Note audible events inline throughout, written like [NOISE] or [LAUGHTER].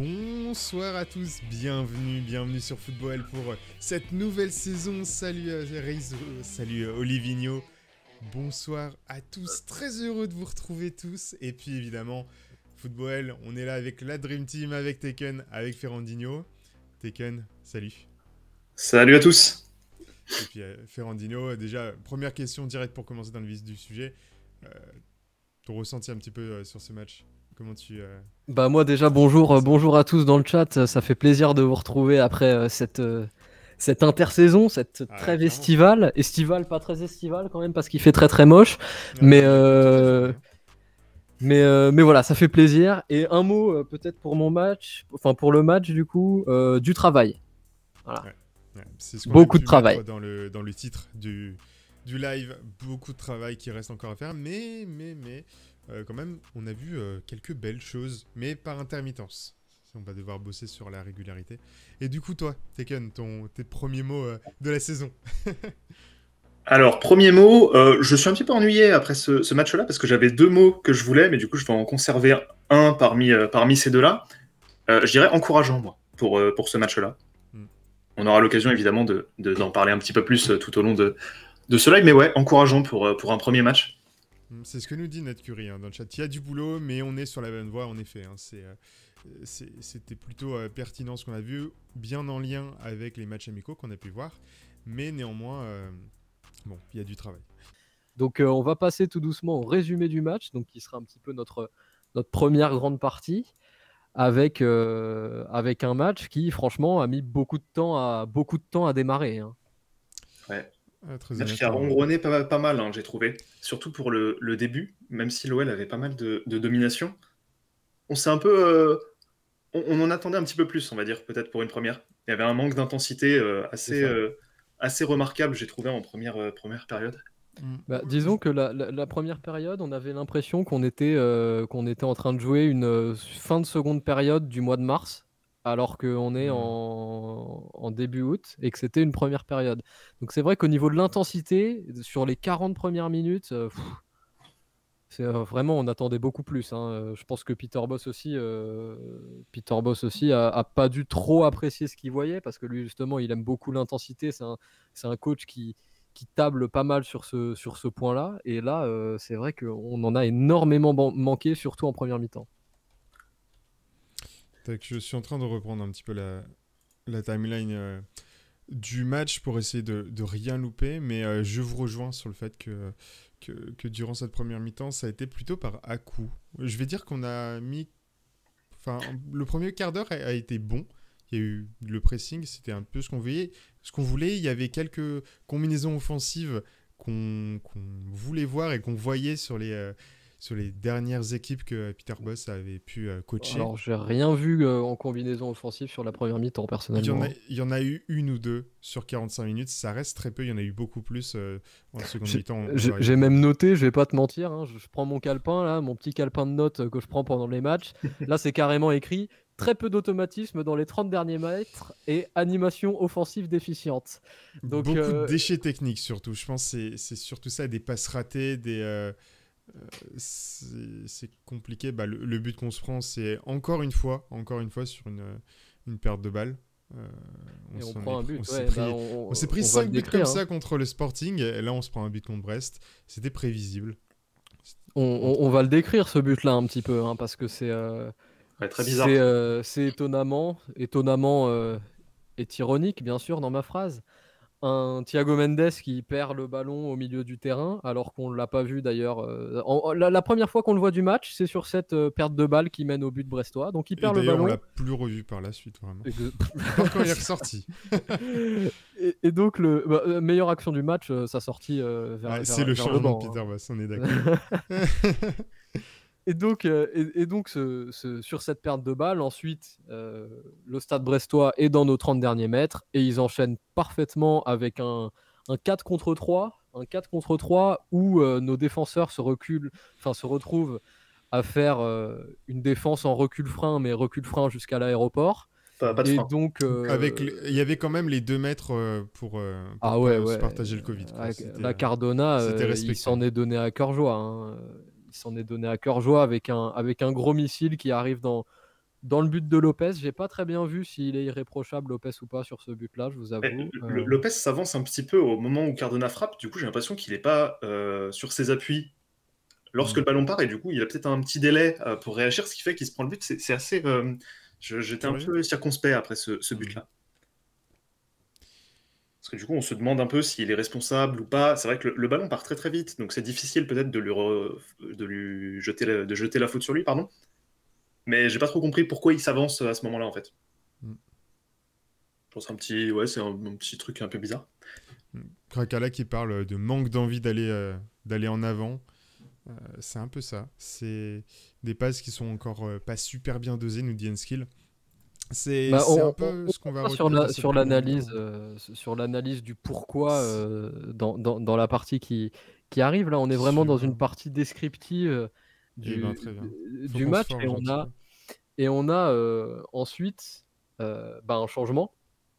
Bonsoir à tous, bienvenue, bienvenue sur Football pour euh, cette nouvelle saison. Salut euh, Rizzo, euh, salut Olivigno. Bonsoir à tous, très heureux de vous retrouver tous. Et puis évidemment, Football, on est là avec la Dream Team, avec Tekken, avec Ferrandino. Tekken, salut. Salut à tous. Et puis Ferrandino, déjà, première question directe pour commencer dans le vif du sujet. Euh, ton ressenti un petit peu sur ce match Comment tu. Euh, bah, moi, déjà, bonjour, euh, bonjour à tous dans le chat. Euh, ça fait plaisir de vous retrouver après cette. Cette intersaison, cette très ah, trêve estivale, estivale, pas très estivale quand même parce qu'il fait très très moche, mais mais, mais voilà, ça fait plaisir. Et un mot peut-être pour mon match, enfin pour le match du coup, du travail. Voilà. beaucoup de travail. Dans le, dans le titre du, du live, beaucoup de travail qui reste encore à faire. Mais, mais, mais, euh, quand même, on a vu euh, quelques belles choses, mais par intermittence. On va devoir bosser sur la régularité. Et du coup, toi, Tekken, ton, tes premiers mots euh, de la saison [LAUGHS] Alors, premier mot, je suis un petit peu ennuyé après ce, match-là parce que j'avais deux mots que je voulais, mais du coup, je vais en conserver un parmi, parmi ces deux-là. je dirais encourageant, moi, pour, pour ce match-là. Mm. On aura l'occasion, évidemment, d'en de, d'en parler un petit peu plus tout au long de, de ce live, mais ouais, encourageant pour, pour un premier match. Mm, c'est ce que nous dit notre Curie hein, dans le chat. Il y a du boulot, mais on est sur la bonne voie, en effet. Hein. Euh, c'était plutôt euh, pertinent ce qu'on a vu, bien en lien avec les matchs amicaux qu'on a pu voir. Mais néanmoins, euh, bon, il y a du travail. Donc on va passer tout doucement au résumé du match, donc qui sera un petit peu notre, première grande partie, avec, un match qui, franchement, a mis beaucoup de temps à, démarrer. Hein. Ouais. C'est match qui a ronronné pas, mal, hein, j'ai trouvé. Surtout pour le, début, même si l'OL avait pas mal de, domination. On s'est un peu. Euh, on, en attendait un petit peu plus, on va dire, peut-être pour une première. Il y avait un manque d'intensité euh, assez, euh, assez remarquable, j'ai trouvé, en première, première période. Mm. Bah, disons que la, la, première période, on avait l'impression qu'on était, qu'on était en train de jouer une fin de seconde période du mois de mars alors qu'on est mmh. en, début août et que c'était une première période. Donc c'est vrai qu'au niveau de l'intensité, sur les 40 premières minutes, euh, c'est euh, vraiment on attendait beaucoup plus. Hein. Euh, je pense que Peter Boss aussi, euh, Peter aussi a, pas dû trop apprécier ce qu'il voyait parce que lui justement il aime beaucoup l'intensité. C'est un, un, coach qui, qui table pas mal sur ce, sur ce point-là. Et là, c'est vrai qu'on en a énormément manqué, surtout en première mi-temps que je suis en train de reprendre un petit peu la, timeline euh, du match pour essayer de, rien louper, mais euh, je vous rejoins sur le fait que, que, durant cette première mi-temps, ça a été plutôt par à-coup. Je vais dire qu'on a mis. Enfin, le premier quart d'heure a, été bon. Il y a eu le pressing, c'était un peu ce qu'on voulait. Ce qu'on voulait, il y avait quelques combinaisons offensives qu'on voulait voir et qu'on voyait sur les. Euh, sur les dernières équipes que Peter Boss avait pu euh, coacher. Alors, j'ai rien vu euh, en combinaison offensive sur la première mi-temps, personnellement. Il y, en a, eu une ou deux sur 45 minutes, ça reste très peu, il y en a eu beaucoup plus euh, en seconde mi-temps. J'ai même noté, je vais pas te mentir, hein, je, prends mon calepin, là, mon petit calepin de notes que je prends pendant les matchs, là c'est carrément écrit, très peu d'automatisme dans les 30 derniers mètres et animation offensive déficiente. Donc, Beaucoup de déchets techniques surtout, je pense c'est surtout ça, des passes ratées, des... Euh, c'est compliqué. Bah, le, but qu'on se prend, c'est encore une fois, encore une fois sur une, une perte de balles. Euh, bah, on, s'est pris, 5 buts comme ça hein. contre le Sporting. Et là, on se prend un but contre Brest. C'était prévisible. On, va le décrire ce but-là un petit peu, hein, parce que c'est euh, très bizarre. C'est étonnamment, étonnamment est ironique, bien sûr, dans ma phrase un Thiago Mendes qui perd le ballon au milieu du terrain, alors qu'on ne l'a pas vu d'ailleurs. Euh, la, première fois qu'on le voit du match, c'est sur cette euh, perte de balle qui mène au but brestois. Donc il perd le ballon. On l'a plus revu par la suite, vraiment. Encore [LAUGHS] il est ressorti. [LAUGHS] et, donc, le bah, euh, meilleure action du match, sa sortie C'est le changement hein. Peter on est [LAUGHS] d'accord et donc, euh, et, donc ce, sur cette perte de balle, ensuite, euh, le stade brestois est dans nos 30 derniers mètres et ils enchaînent parfaitement avec un, 4 contre 3, un 4 contre 3 où euh, nos défenseurs se reculent, enfin se retrouvent à faire une défense en recul frein, mais recul frein jusqu'à l'aéroport. et donc, avec il y avait quand même les deux mètres pour, ah partager le Covid. La Cardona, il s'en est donné à cœur joie. Hein s'en est donné à cœur joie avec un, avec un gros missile qui arrive dans, dans le but de Lopez. J'ai pas très bien vu s'il est irréprochable Lopez ou pas sur ce but-là, je vous avoue. Euh. Lopez s'avance un petit peu au moment où Cardona frappe. Du coup, j'ai l'impression qu'il n'est pas euh, sur ses appuis lorsque mm. le ballon part et du coup, il a peut-être un petit délai euh, pour réagir, ce qui fait qu'il se prend le but. C'est assez. J'étais un peu circonspect après ce but-là. Parce que du coup, on se demande un peu s'il est responsable ou pas. C'est vrai que le, ballon part très très vite, donc c'est difficile peut-être de, lui de lui jeter la, de jeter la faute sur lui, pardon. Mais j'ai pas trop compris pourquoi il s'avance à ce moment-là en fait. Mm. Je pense un petit, ouais, c'est un, petit truc un peu bizarre. Mm. Krakala qui parle de manque d'envie d'aller euh, d'aller en avant. Euh, c'est un peu ça. C'est des passes qui sont encore euh, pas super bien dosées, nous dit Enskill. C'est bah, un peu ce qu'on va sur sur l'analyse euh, sur l'analyse du pourquoi euh, dans, dans, la partie qui qui arrive là on est vraiment dans une partie descriptive euh, eh du, ben, match et on a et on a ensuite bah, un changement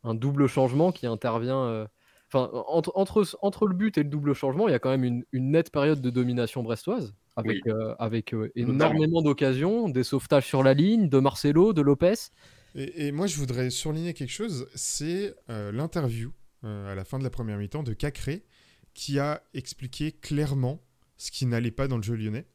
un double changement qui intervient enfin entre, entre le but et le double changement il y a quand même une, nette période de domination brestoise avec avec énormément d'occasions des sauvetages sur la ligne de Marcelo de Lopez et, moi, je voudrais surligner quelque chose, c'est euh, l'interview euh, à la fin de la première mi-temps de Cacré, qui a expliqué clairement ce qui n'allait pas dans le jeu lyonnais.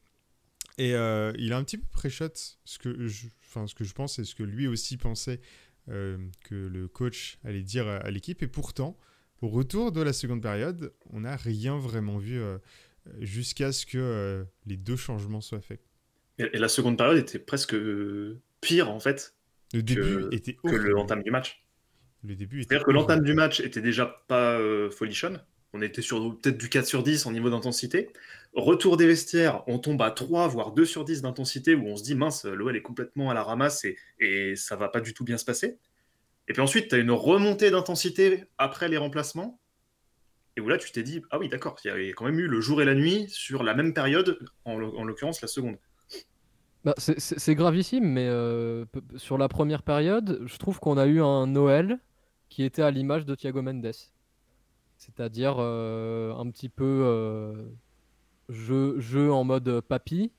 Et euh, il a un petit peu pré ce, que je, ce que je pense et ce que lui aussi pensait que le coach allait dire à, l'équipe. Et pourtant, au retour de la seconde période, on n'a rien vraiment vu jusqu'à ce que les deux changements soient faits. et la seconde période était presque pire en fait le début était que l'entame du match. Le début C'est-à-dire que l'entame du match était déjà pas euh, folichon On était sur peut-être du 4 sur 10 en niveau d'intensité. Retour des vestiaires, on tombe à 3, voire 2 sur 10 d'intensité où on se dit mince, l'OL est complètement à la ramasse et, et ça va pas du tout bien se passer. Et puis ensuite, tu as une remontée d'intensité après les remplacements. Et où là, tu t'es dit, ah oui, d'accord, il y a quand même eu le jour et la nuit sur la même période, en l'occurrence la seconde. Bah, c'est gravissime, mais euh, sur la première période, je trouve qu'on a eu un Noël qui était à l'image de Thiago Mendes. C'est-à-dire euh, un petit peu euh, jeu, en mode papy,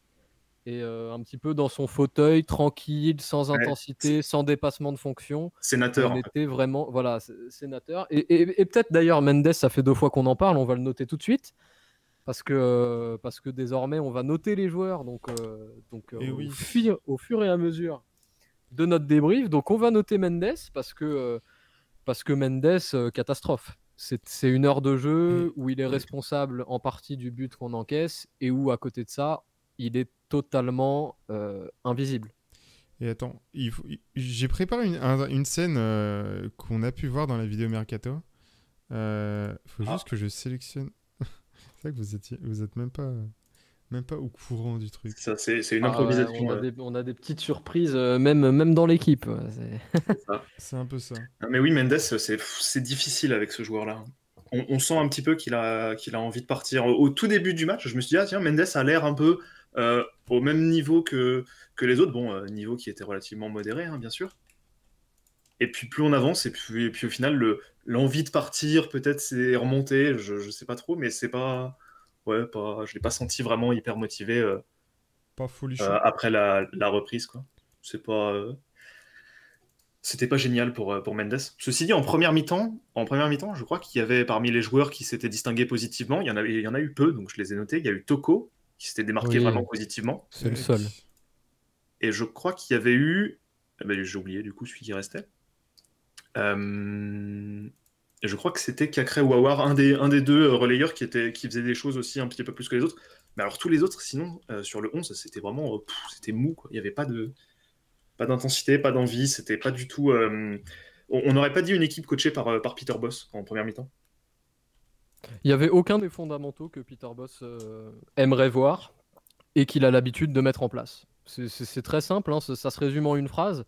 et un petit peu dans son fauteuil, tranquille, sans intensité, sans dépassement de fonction. Sénateur. On était vraiment, voilà, sénateur. et peut-être d'ailleurs, Mendes, ça fait deux fois qu'on en parle, on va le noter tout de suite parce que, euh, parce que désormais on va noter les joueurs, donc, euh, donc euh, eh au, fur, et à mesure de notre débrief. Donc on va noter Mendes parce que, parce que Mendes, catastrophe. C'est une heure de jeu mm. où il est responsable en partie du but qu'on encaisse et où à côté de ça, il est totalement invisible. Et attends, j'ai préparé une, scène qu'on a pu voir dans la vidéo Mercato. Euh, faut ah. juste que je sélectionne que vous, étiez, vous êtes même pas même pas au courant du truc. Ça, c'est, une ah, improvisation. on, a des, petites surprises, euh, même, même dans l'équipe. [LAUGHS] C'est, un peu ça. Ah, mais oui, Mendes, c'est difficile avec ce joueur-là. On, sent un petit peu qu'il a, qu'il a envie de partir. Au tout début du match, je me suis dit, ah tiens, Mendes a l'air un peu euh, au même niveau que, que les autres. Bon, euh, niveau qui était relativement modéré, hein, bien sûr. Et puis plus on avance, et puis, et puis au final, le, l'envie de partir, peut-être c'est remonté, je, ne sais pas trop, mais c'est pas. Ouais, pas, je l'ai pas senti vraiment hyper motivé. Euh, euh, après la, reprise, quoi. C'est pas. Euh, c'était pas génial pour, pour Mendes. Ceci dit, en première mi-temps, en première mi-temps, je crois qu'il y avait parmi les joueurs qui s'étaient distingués positivement, il y, en a eu peu, donc je les ai notés. Il y a eu Toko qui s'était démarqué vraiment positivement. C'est le seul. Et je crois qu'il y avait eu, eh ben, j'ai oublié du coup celui qui restait. Euh, je crois que c'était Cacré ou Awar, un des, un des deux euh, relayeurs qui, était, qui faisait des choses aussi un petit peu plus que les autres. Mais alors tous les autres, sinon, euh, sur le 11, c'était vraiment c'était mou. Quoi. Il n'y avait pas de pas d'intensité, pas d'envie. C'était pas du tout. on n'aurait pas dit une équipe coachée par, par Peter Boss en première mi-temps. Il n'y avait aucun des fondamentaux que Peter Boss aimerait voir et qu'il a l'habitude de mettre en place. C'est, très simple, ça, hein, ça, se résume en une phrase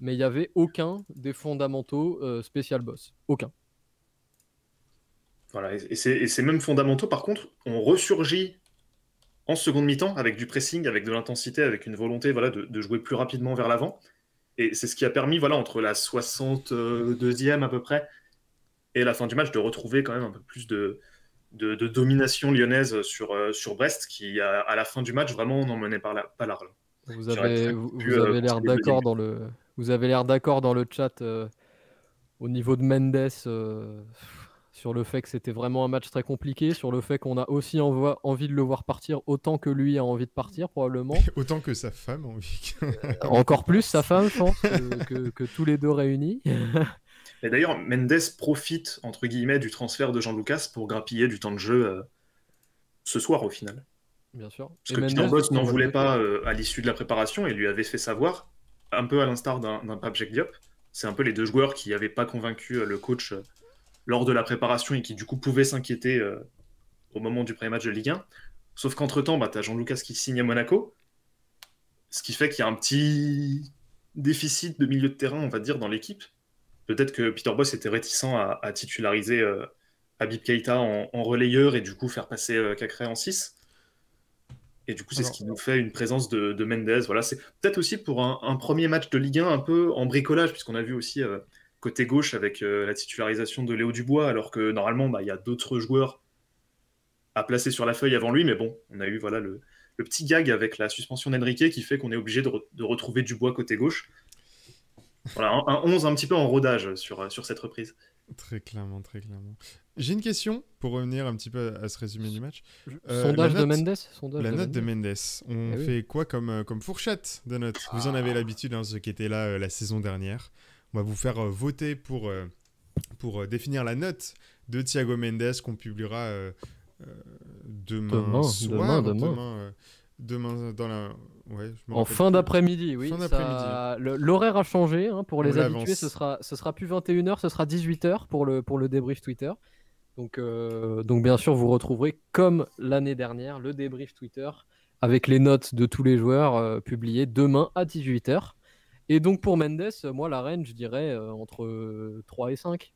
mais il n'y avait aucun des fondamentaux euh, spécial boss. Aucun. Voilà, et, et ces mêmes fondamentaux, par contre, ont ressurgi en seconde mi-temps avec du pressing, avec de l'intensité, avec une volonté voilà, de, jouer plus rapidement vers l'avant. Et c'est ce qui a permis, voilà, entre la 62e à peu près et la fin du match, de retrouver quand même un peu plus de, de, domination lyonnaise sur, euh, sur Brest, qui à, la fin du match vraiment n'en menait pas la, pas Vous avez euh, l'air d'accord dans le, vous avez l'air d'accord dans le chat euh, au niveau de Mendes euh, sur le fait que c'était vraiment un match très compliqué, sur le fait qu'on a aussi envie de le voir partir autant que lui a envie de partir probablement. [LAUGHS] autant que sa femme envie. Euh, encore plus sa femme, je pense, que, tous les deux réunis. Et d'ailleurs, Mendes profite, entre guillemets, du transfert de Jean-Lucas pour grappiller du temps de jeu ce soir au final. Bien sûr. Parce que n'en voulait pas à l'issue de la préparation et lui avait fait savoir un peu à l'instar d'un Pape Jack Diop. C'est un peu les deux joueurs qui n'avaient pas convaincu euh, le coach euh, lors de la préparation et qui du coup pouvaient s'inquiéter euh, au moment du premier match de Ligue 1. Sauf qu'entre-temps, bah, tu as Jean-Lucas qui signe à Monaco, ce qui fait qu'il y a un petit déficit de milieu de terrain, on va dire, dans l'équipe. Peut-être que Peter Boss était réticent à, titulariser Habib Keita en, relayeur et du coup faire passer en 6. Et du coup, c'est ce qui nous fait une présence de, Mendez. Voilà, c'est peut-être aussi pour un, premier match de Ligue 1 un peu en bricolage, puisqu'on a vu aussi euh, côté gauche avec euh, la titularisation de Léo Dubois, alors que normalement, bah, il y a d'autres joueurs à placer sur la feuille avant lui. Mais bon, on a eu voilà le, petit gag avec la suspension d'Enrique qui fait qu'on est obligé de, retrouver Dubois côté gauche. Voilà, un, un, 11 un petit peu en rodage sur, sur cette reprise. Très clairement, très clairement. J'ai une question pour revenir un petit peu à, ce résumé du match. Euh, sondage de Mendes La note de Mendes. On eh fait quoi comme, euh, comme fourchette de notes Vous en avez ah. l'habitude, hein, ceux qui étaient là euh, la saison dernière. On va vous faire voter pour, pour définir la note de Thiago Mendes qu'on publiera demain, demain, soir. Demain, hein, demain. demain dans la, en fin d'après-midi, oui. L'horaire a changé hein, pour les habitués. Ce sera, ce sera plus 21h, ce sera 18h pour le, pour le débrief Twitter. Donc, euh, donc bien sûr, vous retrouverez comme l'année dernière le débrief Twitter avec les notes de tous les joueurs euh, publiées demain à 18h. Et donc pour Mendes, moi la reine, je dirais euh, entre 3 et 5.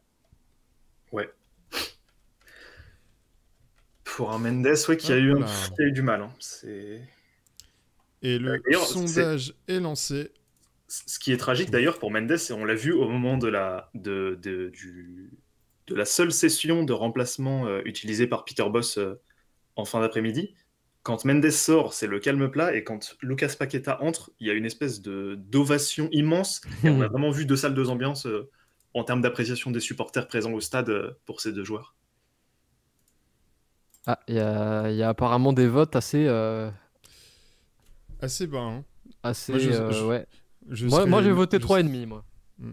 Ouais. Pour un Mendes, ouais, qui, ah, a, eu, du mal. Hein. C'est. Et le euh, sondage est... lancé. Ce qui est tragique d'ailleurs pour Mendes, et on l'a vu au moment de la, de, de, du, de la seule session de remplacement euh, utilisée par Peter Boss euh, en fin d'après-midi, quand Mendes sort, c'est le calme plat, et quand Lucas Paqueta entre, il y a une espèce d'ovation immense. Et on a [LAUGHS] vraiment vu deux salles, deux ambiances en termes d'appréciation des supporters présents au stade pour ces deux joueurs. Ah, il y, y, a apparemment des votes assez, Assez bas, hein. Assez, moi, euh, ouais. moi, j'ai voté 3,5, moi. Je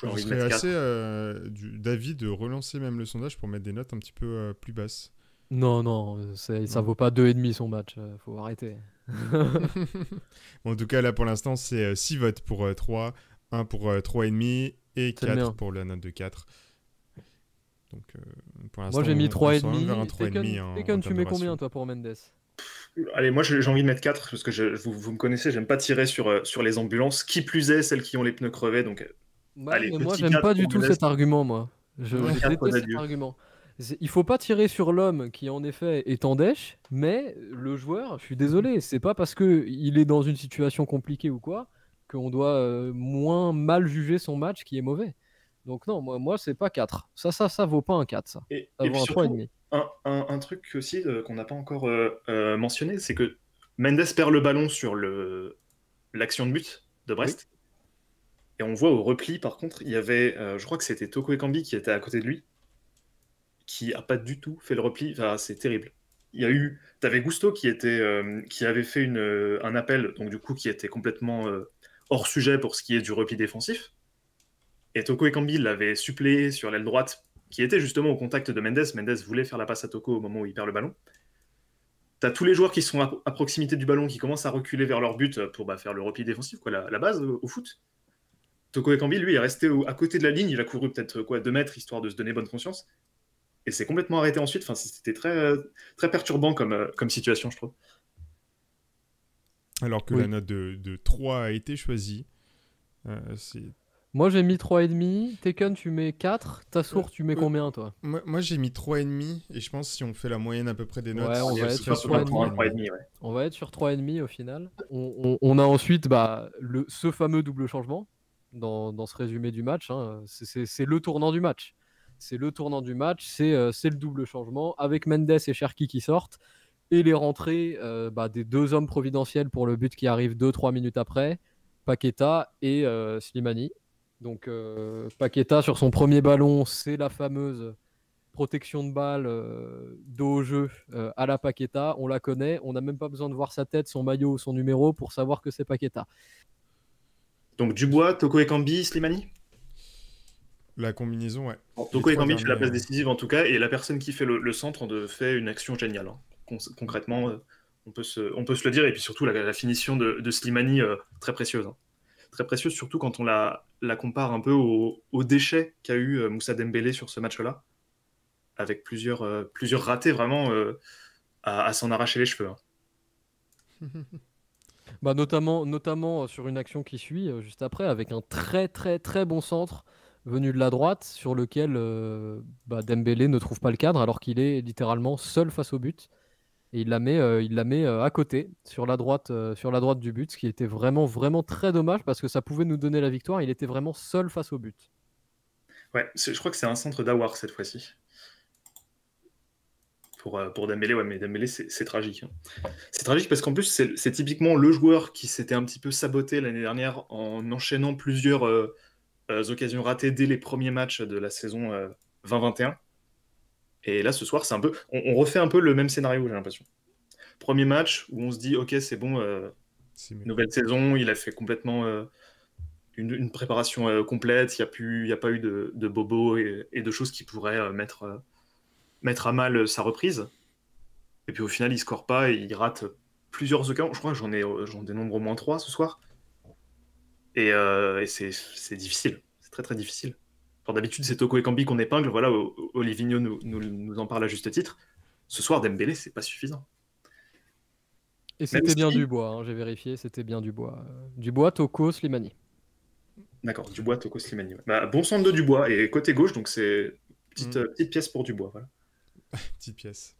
serais mm, mm, mm. assez euh, d'avis de relancer même le sondage pour mettre des notes un petit peu euh, plus basses. Non, non, ça ne vaut pas 2,5 son match, faut arrêter. [LAUGHS] [LAUGHS] en tout cas, là pour l'instant, c'est 6 votes pour 3, 1 pour 3,5 et 4 pour la note de 4. Donc, Moi j'ai mis 3,5. Et, et, et quand tu mets combien toi pour Mendes Allez, moi j'ai envie de mettre 4 parce que vous, me connaissez, j'aime pas tirer sur, euh, sur les ambulances, qui plus est celles qui ont les pneus crevés. Donc, euh, moi j'aime pas du tout cet argument, moi. Je, déteste cet argument. Il faut pas tirer sur l'homme qui en effet est en dèche, mais le joueur, je suis désolé, c'est pas parce qu'il est dans une situation compliquée ou quoi qu'on doit euh, moins mal juger son match qui est mauvais. Donc non, moi, moi c'est pas 4. Ça, ça, ça vaut pas un 4, ça. Et, un 3,5. Un, truc aussi euh, qu'on n'a pas encore euh, euh, mentionné, c'est que Mendes perd le ballon sur l'action de but de Brest. Et on voit au repli, par contre, il y avait, je crois que c'était Toko Ekambi qui était à côté de lui, qui a pas du tout fait le repli. Enfin, c'est terrible. Il y a eu, t'avais Gusto qui était, qui avait fait une, un appel, donc du coup qui était complètement hors sujet pour ce qui est du repli défensif. Et Toko Ekambi l'avait suppléé sur l'aile droite, qui était justement au contact de Mendes. Mendes voulait faire la passe à Toko au moment où il perd le ballon. T'as tous les joueurs qui sont à, proximité du ballon qui commencent à reculer vers leur but euh, pour bah, faire le repli défensif, quoi, la, base au, foot. Toko Ekambi, lui, est resté à côté de la ligne. Il a couru peut-être quoi deux mètres histoire de se donner bonne conscience. Et s'est complètement arrêté ensuite. Enfin, c'était très, très perturbant comme, euh, comme situation, je trouve. Alors que la note de, 3 a été choisie. Euh, c'est moi j'ai mis 3,5, Tekken tu mets 4, Tassour tu mets combien toi Moi, j'ai mis 3,5 et je pense si on fait la moyenne à peu près des notes, on, va être sur trois 3,5 au final. On, a ensuite bah, le, ce fameux double changement dans, ce résumé du match, hein. c'est le tournant du match. C'est le tournant du match, euh, c'est le double changement avec Mendes et Cherki qui sortent et les rentrées euh, bah, des deux hommes providentiels pour le but qui arrive 2-3 minutes après, Paqueta et euh, Slimani. Donc euh, Paqueta sur son premier ballon, c'est la fameuse protection de balle euh, au jeu euh, à la Paqueta. On la connaît, on n'a même pas besoin de voir sa tête, son maillot ou son numéro pour savoir que c'est Paqueta. Donc Dubois, Toko Ekambi, Slimani La combinaison, ouais. Toko Ekambi fait la place décisive en tout cas, et la personne qui fait le, centre fait une action géniale. Hein. concrètement, euh, on peut, se, on peut se le dire, et puis surtout la, finition de, Slimani, très précieuse. Hein. Très précieuse, surtout quand on l'a la compare un peu au, déchet qu'a eu euh, Moussa Dembélé sur ce match-là, avec plusieurs, euh, plusieurs ratés vraiment euh, à, s'en arracher les cheveux. Hein. [LAUGHS] bah notamment, notamment sur une action qui suit juste après, avec un très très très bon centre venu de la droite sur lequel bah, Dembélé ne trouve pas le cadre alors qu'il est littéralement seul face au but et il la met, euh, il la met euh, à côté, sur la, droite, euh, sur la droite du but, ce qui était vraiment, vraiment très dommage parce que ça pouvait nous donner la victoire. Il était vraiment seul face au but. Ouais, je crois que c'est un centre d'Awar cette fois-ci. Pour, pour Dembélé, ouais, mais Dembélé, c'est tragique. Hein. C'est tragique parce qu'en plus, c'est typiquement le joueur qui s'était un petit peu saboté l'année dernière en enchaînant plusieurs occasions ratées dès les premiers matchs de la saison 2021. Et là, ce soir, c'est un peu, on, refait un peu le même scénario, j'ai l'impression. Premier match où on se dit, ok, c'est bon, euh, nouvelle saison, il a fait complètement euh, une, préparation euh, complète, il n'y a, pas eu de, bobos et, de choses qui pourraient mettre, à mal sa reprise. Et puis au final, il score pas et il rate plusieurs occasions. Je crois j'en ai, j'en dénombre au moins trois ce soir. et c'est difficile, c'est très très difficile d'habitude, c'est Toko et Kambi qu'on épingle. Voilà, Olivigno nous, en parle à juste titre. Ce soir, Dembélé, c'est pas suffisant. Et c'était bien du bois. Hein, j'ai vérifié, c'était bien du Dubois. Euh, Dubois, Toko, Slimani. D'accord, Dubois, Toko, Slimani. Bah, bon centre de Dubois et côté gauche, donc c'est petite, mm. euh, petite pièce pour Dubois. Voilà. [LAUGHS] petite pièce.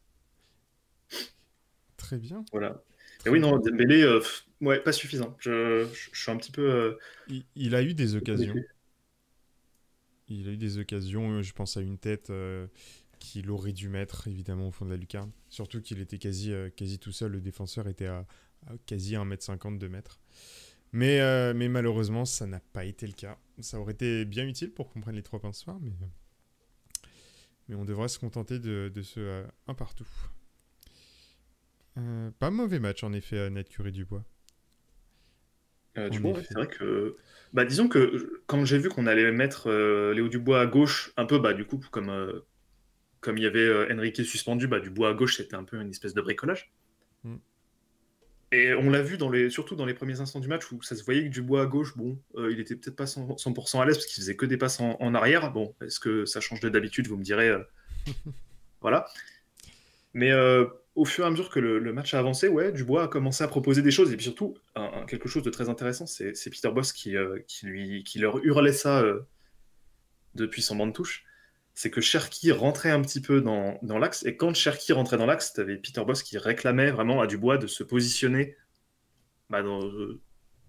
Très bien. Voilà. et oui, non, Dembélé, euh, ouais, pas suffisant. Je, suis un petit peu. Il, a eu des occasions il a eu des occasions, euh, je pense à une tête euh, qu'il aurait dû mettre évidemment au fond de la lucarne. Surtout qu'il était quasi, euh, quasi tout seul, le défenseur était à, quasi 1m50, 2m. Mais, mais malheureusement, ça n'a pas été le cas. Ça aurait été bien utile pour comprendre les trois points mais, mais on devrait se contenter de, de ce un partout. pas mauvais match en effet à Curie-Dubois. Euh, c'est vrai que. Bah, disons que quand j'ai vu qu'on allait mettre euh, Léo Dubois à gauche, un peu, bah, du coup, comme, euh, comme il y avait Enrique suspendu, bah, Dubois à gauche, c'était un peu une espèce de bricolage. Mm. Et on l'a vu dans les, surtout dans les premiers instants du match où ça se voyait que Dubois à gauche, bon, il était peut-être pas 100%, à l'aise parce qu'il faisait que des passes en, arrière. Bon, est-ce que ça change de d'habitude Vous me direz. [LAUGHS] voilà. Mais au fur et à mesure que le, match a avancé, ouais, Dubois a commencé à proposer des choses. Et puis surtout, quelque chose de très intéressant, c'est Peter Boss euh, qui, lui, qui leur hurlait ça euh, depuis son banc de touche. C'est que Cherki rentrait un petit peu dans, l'axe. Et quand Cherki rentrait dans l'axe, tu avais Peter Boss qui réclamait vraiment à Dubois de se positionner bah, dans, euh,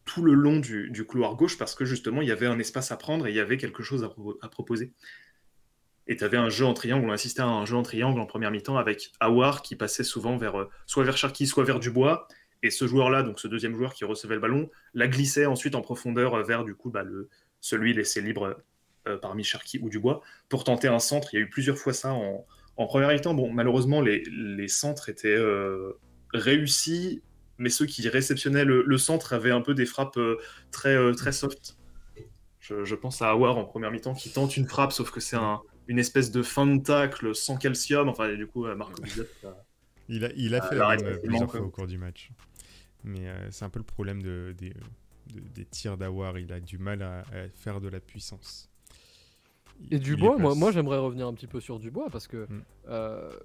tout le long du, couloir gauche parce que justement, il y avait un espace à prendre et il y avait quelque chose à proposer. Et tu avais un jeu en triangle, on assistait à un jeu en triangle en première mi-temps avec Awar qui passait souvent vers euh, soit vers Sharky, soit vers Dubois. Et ce joueur-là, donc ce deuxième joueur qui recevait le ballon, la glissait ensuite en profondeur euh, vers du coup bah, le, celui laissé libre euh, parmi Sharky ou Dubois pour tenter un centre. Il y a eu plusieurs fois ça en, en première mi-temps. Bon, malheureusement, les, les centres étaient réussis, mais ceux qui réceptionnaient le, centre avaient un peu des frappes très, très soft. Je, je, pense à Awar en première mi-temps qui tente une frappe, sauf que c'est un, une espèce de fin de tacle sans calcium. Enfin, du coup, euh, Marco Bizet, il a, il a ah, fait la même euh, plusieurs fois au cours du match. Mais euh, c'est un peu le problème de, des, des tirs d'Awar. Il a du mal à, faire de la puissance. Et Dubois, moi, moi j'aimerais revenir un petit peu sur Dubois parce que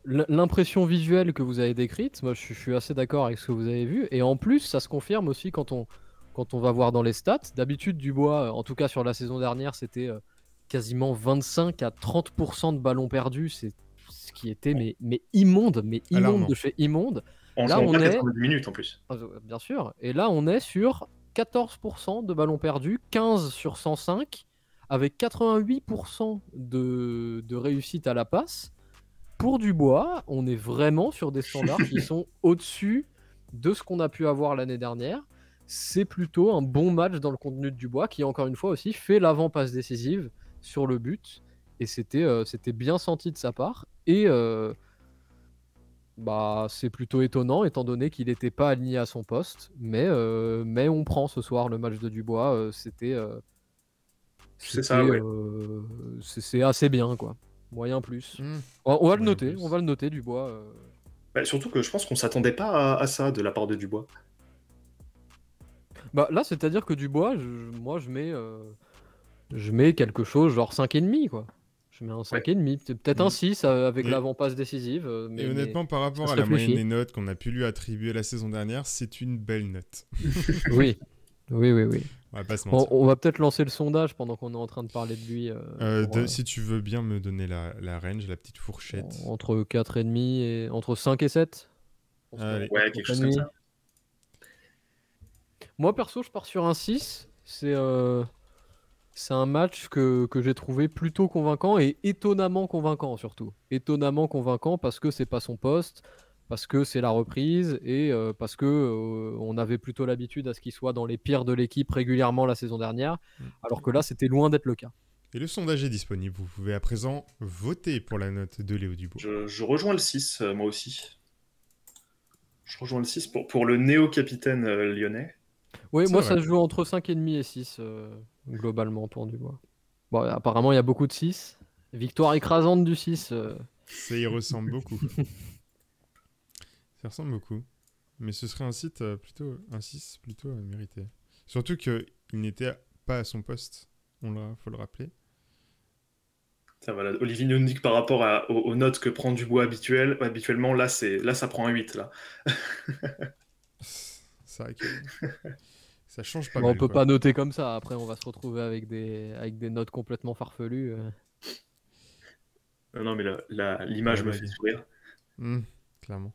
hmm. l'impression visuelle que vous avez décrite, moi je, suis assez d'accord avec ce que vous avez vu. Et en plus, ça se confirme aussi quand on, quand on va voir dans les stats. D'habitude, Dubois, en tout cas sur la saison dernière, c'était quasiment 25 à 30% de ballons perdus. C'est ce qui était mais, immonde, mais immonde de chez immonde. là, on est minutes en plus. Ah, euh, bien sûr. Et là, on est sur 14% de ballons perdus, 15 sur 105, avec 88% de... de réussite à la passe. Pour Dubois, on est vraiment sur des standards qui [LAUGHS] sont au-dessus de ce qu'on a pu avoir l'année dernière. C'est plutôt un bon match dans le contenu de Dubois, qui encore une fois aussi fait l'avant-passe décisive sur le but. Et euh, c'était bien senti de sa part. Et euh, bah, c'est plutôt étonnant, étant donné qu'il n'était pas aligné à son poste. Mais, euh, mais on prend ce soir le match de Dubois. c'était. c'est assez bien, quoi. Moyen plus. Hmm. On, va le noter, on va le noter, Dubois. Bah, surtout que je pense qu'on s'attendait pas à, ça de la part de Dubois. Bah là, c'est-à-dire que Dubois, moi, je mets, je mets quelque chose genre 5,5 quoi. Je mets un 5,5, peut-être un 6 mm. euh, avec mm. l'avant-passe décisive. Euh, mais, et honnêtement, par rapport à la moyenne des notes qu'on a pu lui attribuer la saison dernière, c'est une belle note. [LAUGHS] oui, oui, oui, oui. On va, peut-être lancer le sondage pendant qu'on est en train de parler de lui. Euh, si tu veux bien me donner la, la range, la petite fourchette. Entre 4,5 et. Entre 5 et 7 Ouais, quelque chose comme ça. Moi, perso, je pars sur un 6. C'est c'est un match que, j'ai trouvé plutôt convaincant et étonnamment convaincant surtout. Étonnamment convaincant parce que c'est pas son poste, parce que c'est la reprise et euh, parce que euh, on avait plutôt l'habitude à ce qu'il soit dans les pires de l'équipe régulièrement la saison dernière, mm. alors que là c'était loin d'être le cas. Et le sondage est disponible, vous pouvez à présent voter pour la note de Léo Dubois. Je, rejoins le 6, euh, moi aussi. Je rejoins le 6 pour, pour le néo-capitaine lyonnais. Oui, moi ça se joue entre 5,5 et demi 6, euh, globalement, pour Dubois. Bon, apparemment, il y a beaucoup de 6. Victoire écrasante du 6. Euh. Ça y ressemble beaucoup. ça ressemble beaucoup. Mais ce serait un site euh, plutôt un 6 plutôt mérité. Surtout qu'il n'était pas à son poste, on l'a, faut le rappeler. Ça, voilà. Olivier que par rapport aux, notes que prend Dubois habituel, habituellement, là, c'est, là ça prend un 8. Là. [LAUGHS] [LAUGHS] ça change pas. mal, on peut pas noter comme ça. Après, on va se retrouver avec des, avec des notes complètement farfelues. Euh. Non, non, mais l'image me fait sourire. Mmh, clairement.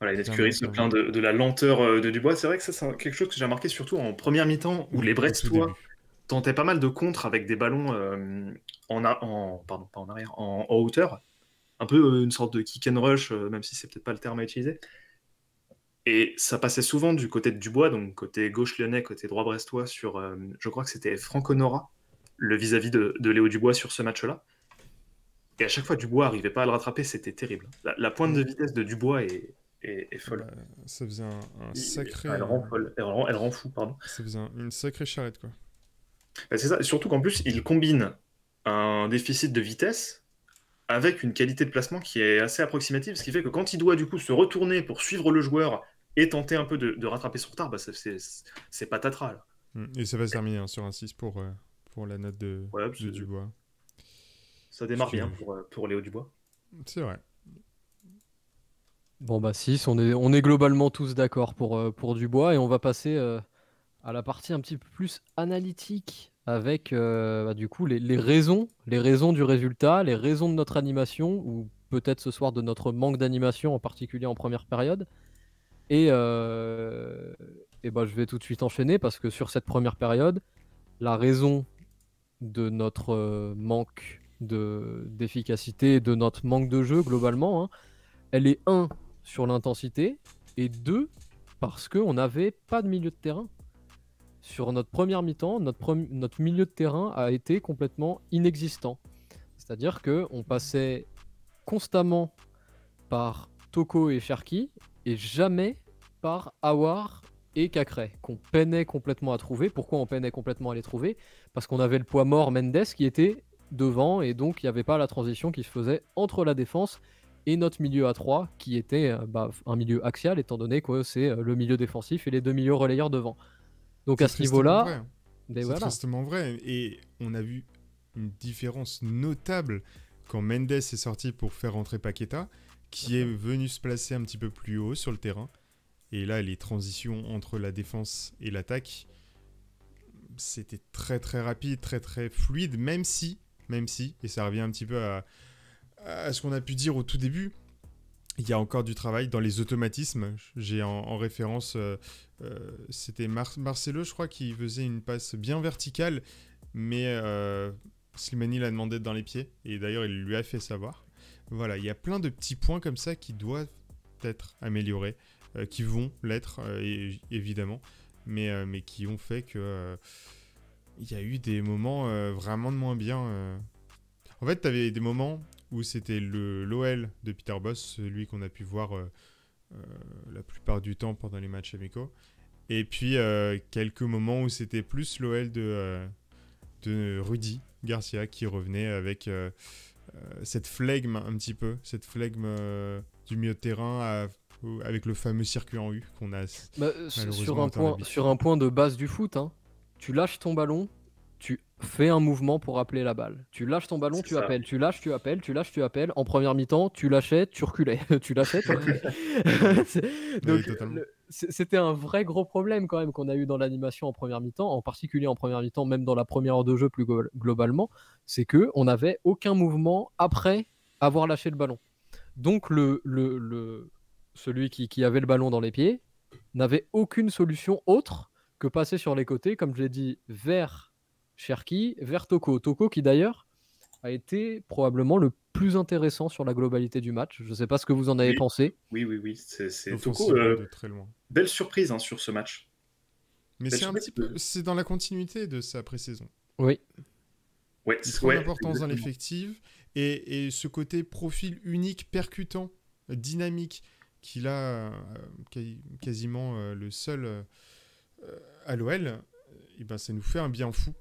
Voilà, se de, la lenteur euh, de Dubois. C'est vrai que ça, c'est quelque chose que j'ai remarqué surtout en première mi-temps où mmh, les les Brestois tentaient pas mal de contre avec des ballons euh, en, en, pardon, pas en arrière, en, hauteur. Un peu une sorte de kick and rush, même si c'est peut-être pas le terme à utiliser. Et ça passait souvent du côté de Dubois, donc côté gauche lyonnais, côté droit brestois, sur, euh, je crois que c'était Franco Nora le vis-à-vis de, de, Léo Dubois sur ce match-là. Et à chaque fois, Dubois n'arrivait pas à le rattraper, c'était terrible. La, pointe de mm. vitesse de Dubois est, folle. Bah, ça faisait un, sacré. Elle rend elle rend, fou, pardon. Ça faisait une sacrée charrette, quoi. Bah, c'est ça, surtout qu'en plus, il combine un déficit de vitesse avec une qualité de placement qui est assez approximative, ce qui fait que quand il doit du coup se retourner pour suivre le joueur et tenter un peu de, rattraper son retard, bah, c'est patatras. Mm, et ça va se terminer hein, sur un 6 pour, euh, pour la note de, ouais, Dubois. Ça démarre bien pour, euh, pour Léo Dubois. C'est vrai. Bon bah 6, on est, on est globalement tous d'accord pour, euh, pour Dubois et on va passer à la partie un petit peu plus analytique avec bah, du coup les, les, raisons, les raisons du résultat, les raisons de notre animation ou peut-être ce soir de notre manque d'animation en particulier en première période. Et, euh, et bah, je vais tout de suite enchaîner parce que sur cette première période, la raison de notre euh, manque de d'efficacité, de, notre manque de jeu globalement, hein, elle est un sur l'intensité et deux parce qu'on n'avait pas de milieu de terrain. Sur notre première mi-temps, notre, notre milieu de terrain a été complètement inexistant. C'est-à-dire qu'on passait constamment par Toko et Cherki et jamais par Awar et Cacré, qu'on peinait complètement à trouver. Pourquoi on peinait complètement à les trouver Parce qu'on avait le poids mort Mendes qui était devant et donc il n'y avait pas la transition qui se faisait entre la défense et notre milieu à 3 qui était euh, bah, un milieu axial étant donné que c'est euh, le milieu défensif et les deux milieux relayeurs devant. Donc à ce niveau-là, hein. ben c'est voilà. tristement vrai et on a vu une différence notable quand Mendes est sorti pour faire rentrer Paqueta qui est venu se placer un petit peu plus haut sur le terrain. Et là, les transitions entre la défense et l'attaque, c'était très très rapide, très très fluide, même si, même si, et ça revient un petit peu à, ce qu'on a pu dire au tout début, il y a encore du travail dans les automatismes. J'ai en, référence, euh, euh, c'était Marcelo, je crois, qui faisait une passe bien verticale, mais euh, Slimani l'a demandé dans les pieds, et d'ailleurs il lui a fait savoir. Voilà, il y a plein de petits points comme ça qui doivent être améliorés, euh, qui vont l'être euh, évidemment, mais, euh, mais qui ont fait que il y a eu des moments vraiment de moins bien. En fait, tu avais des moments où c'était le l'OL de Peter Boss, celui qu'on a pu voir la plupart du temps pendant les matchs amicaux, et puis quelques moments où c'était plus l'OL de de Rudy Garcia qui revenait avec euh, cette flegme un petit peu, cette flegme euh, du milieu de terrain avec le fameux circuit en U qu'on a bah, euh, sur, un point, de base du foot. Hein, tu lâches ton ballon, tu fais un mouvement pour appeler la balle. Tu lâches ton ballon, tu appelles, tu lâches, tu appelles, tu lâches, tu appelles. En première mi-temps, tu lâchais, tu reculais, [LAUGHS] tu lâchais. [LAUGHS] c'était un vrai gros problème quand même qu'on a eu dans l'animation en première mi-temps, en particulier en première mi-temps, même dans la première heure de jeu plus globalement, c'est que on n'avait aucun mouvement après avoir lâché le ballon. Donc le, celui qui, qui avait le ballon dans les pieds n'avait aucune solution autre que passer sur les côtés, comme je l'ai dit, vers Cherki vers Toko. Toko qui d'ailleurs a été probablement le plus intéressant sur la globalité du match. Je ne sais pas ce que vous en avez pensé. Oui, oui, oui. C'est Toko. Euh, très loin. Belle surprise hein, sur ce match. Mais c'est un petit peu, c'est dans la continuité de sa pré-saison. Oui. c'est important dans l'effectif et, ce côté profil unique, percutant, dynamique qu'il a euh, quasiment euh, le seul à l'OL, eh ben ça nous fait un bien fou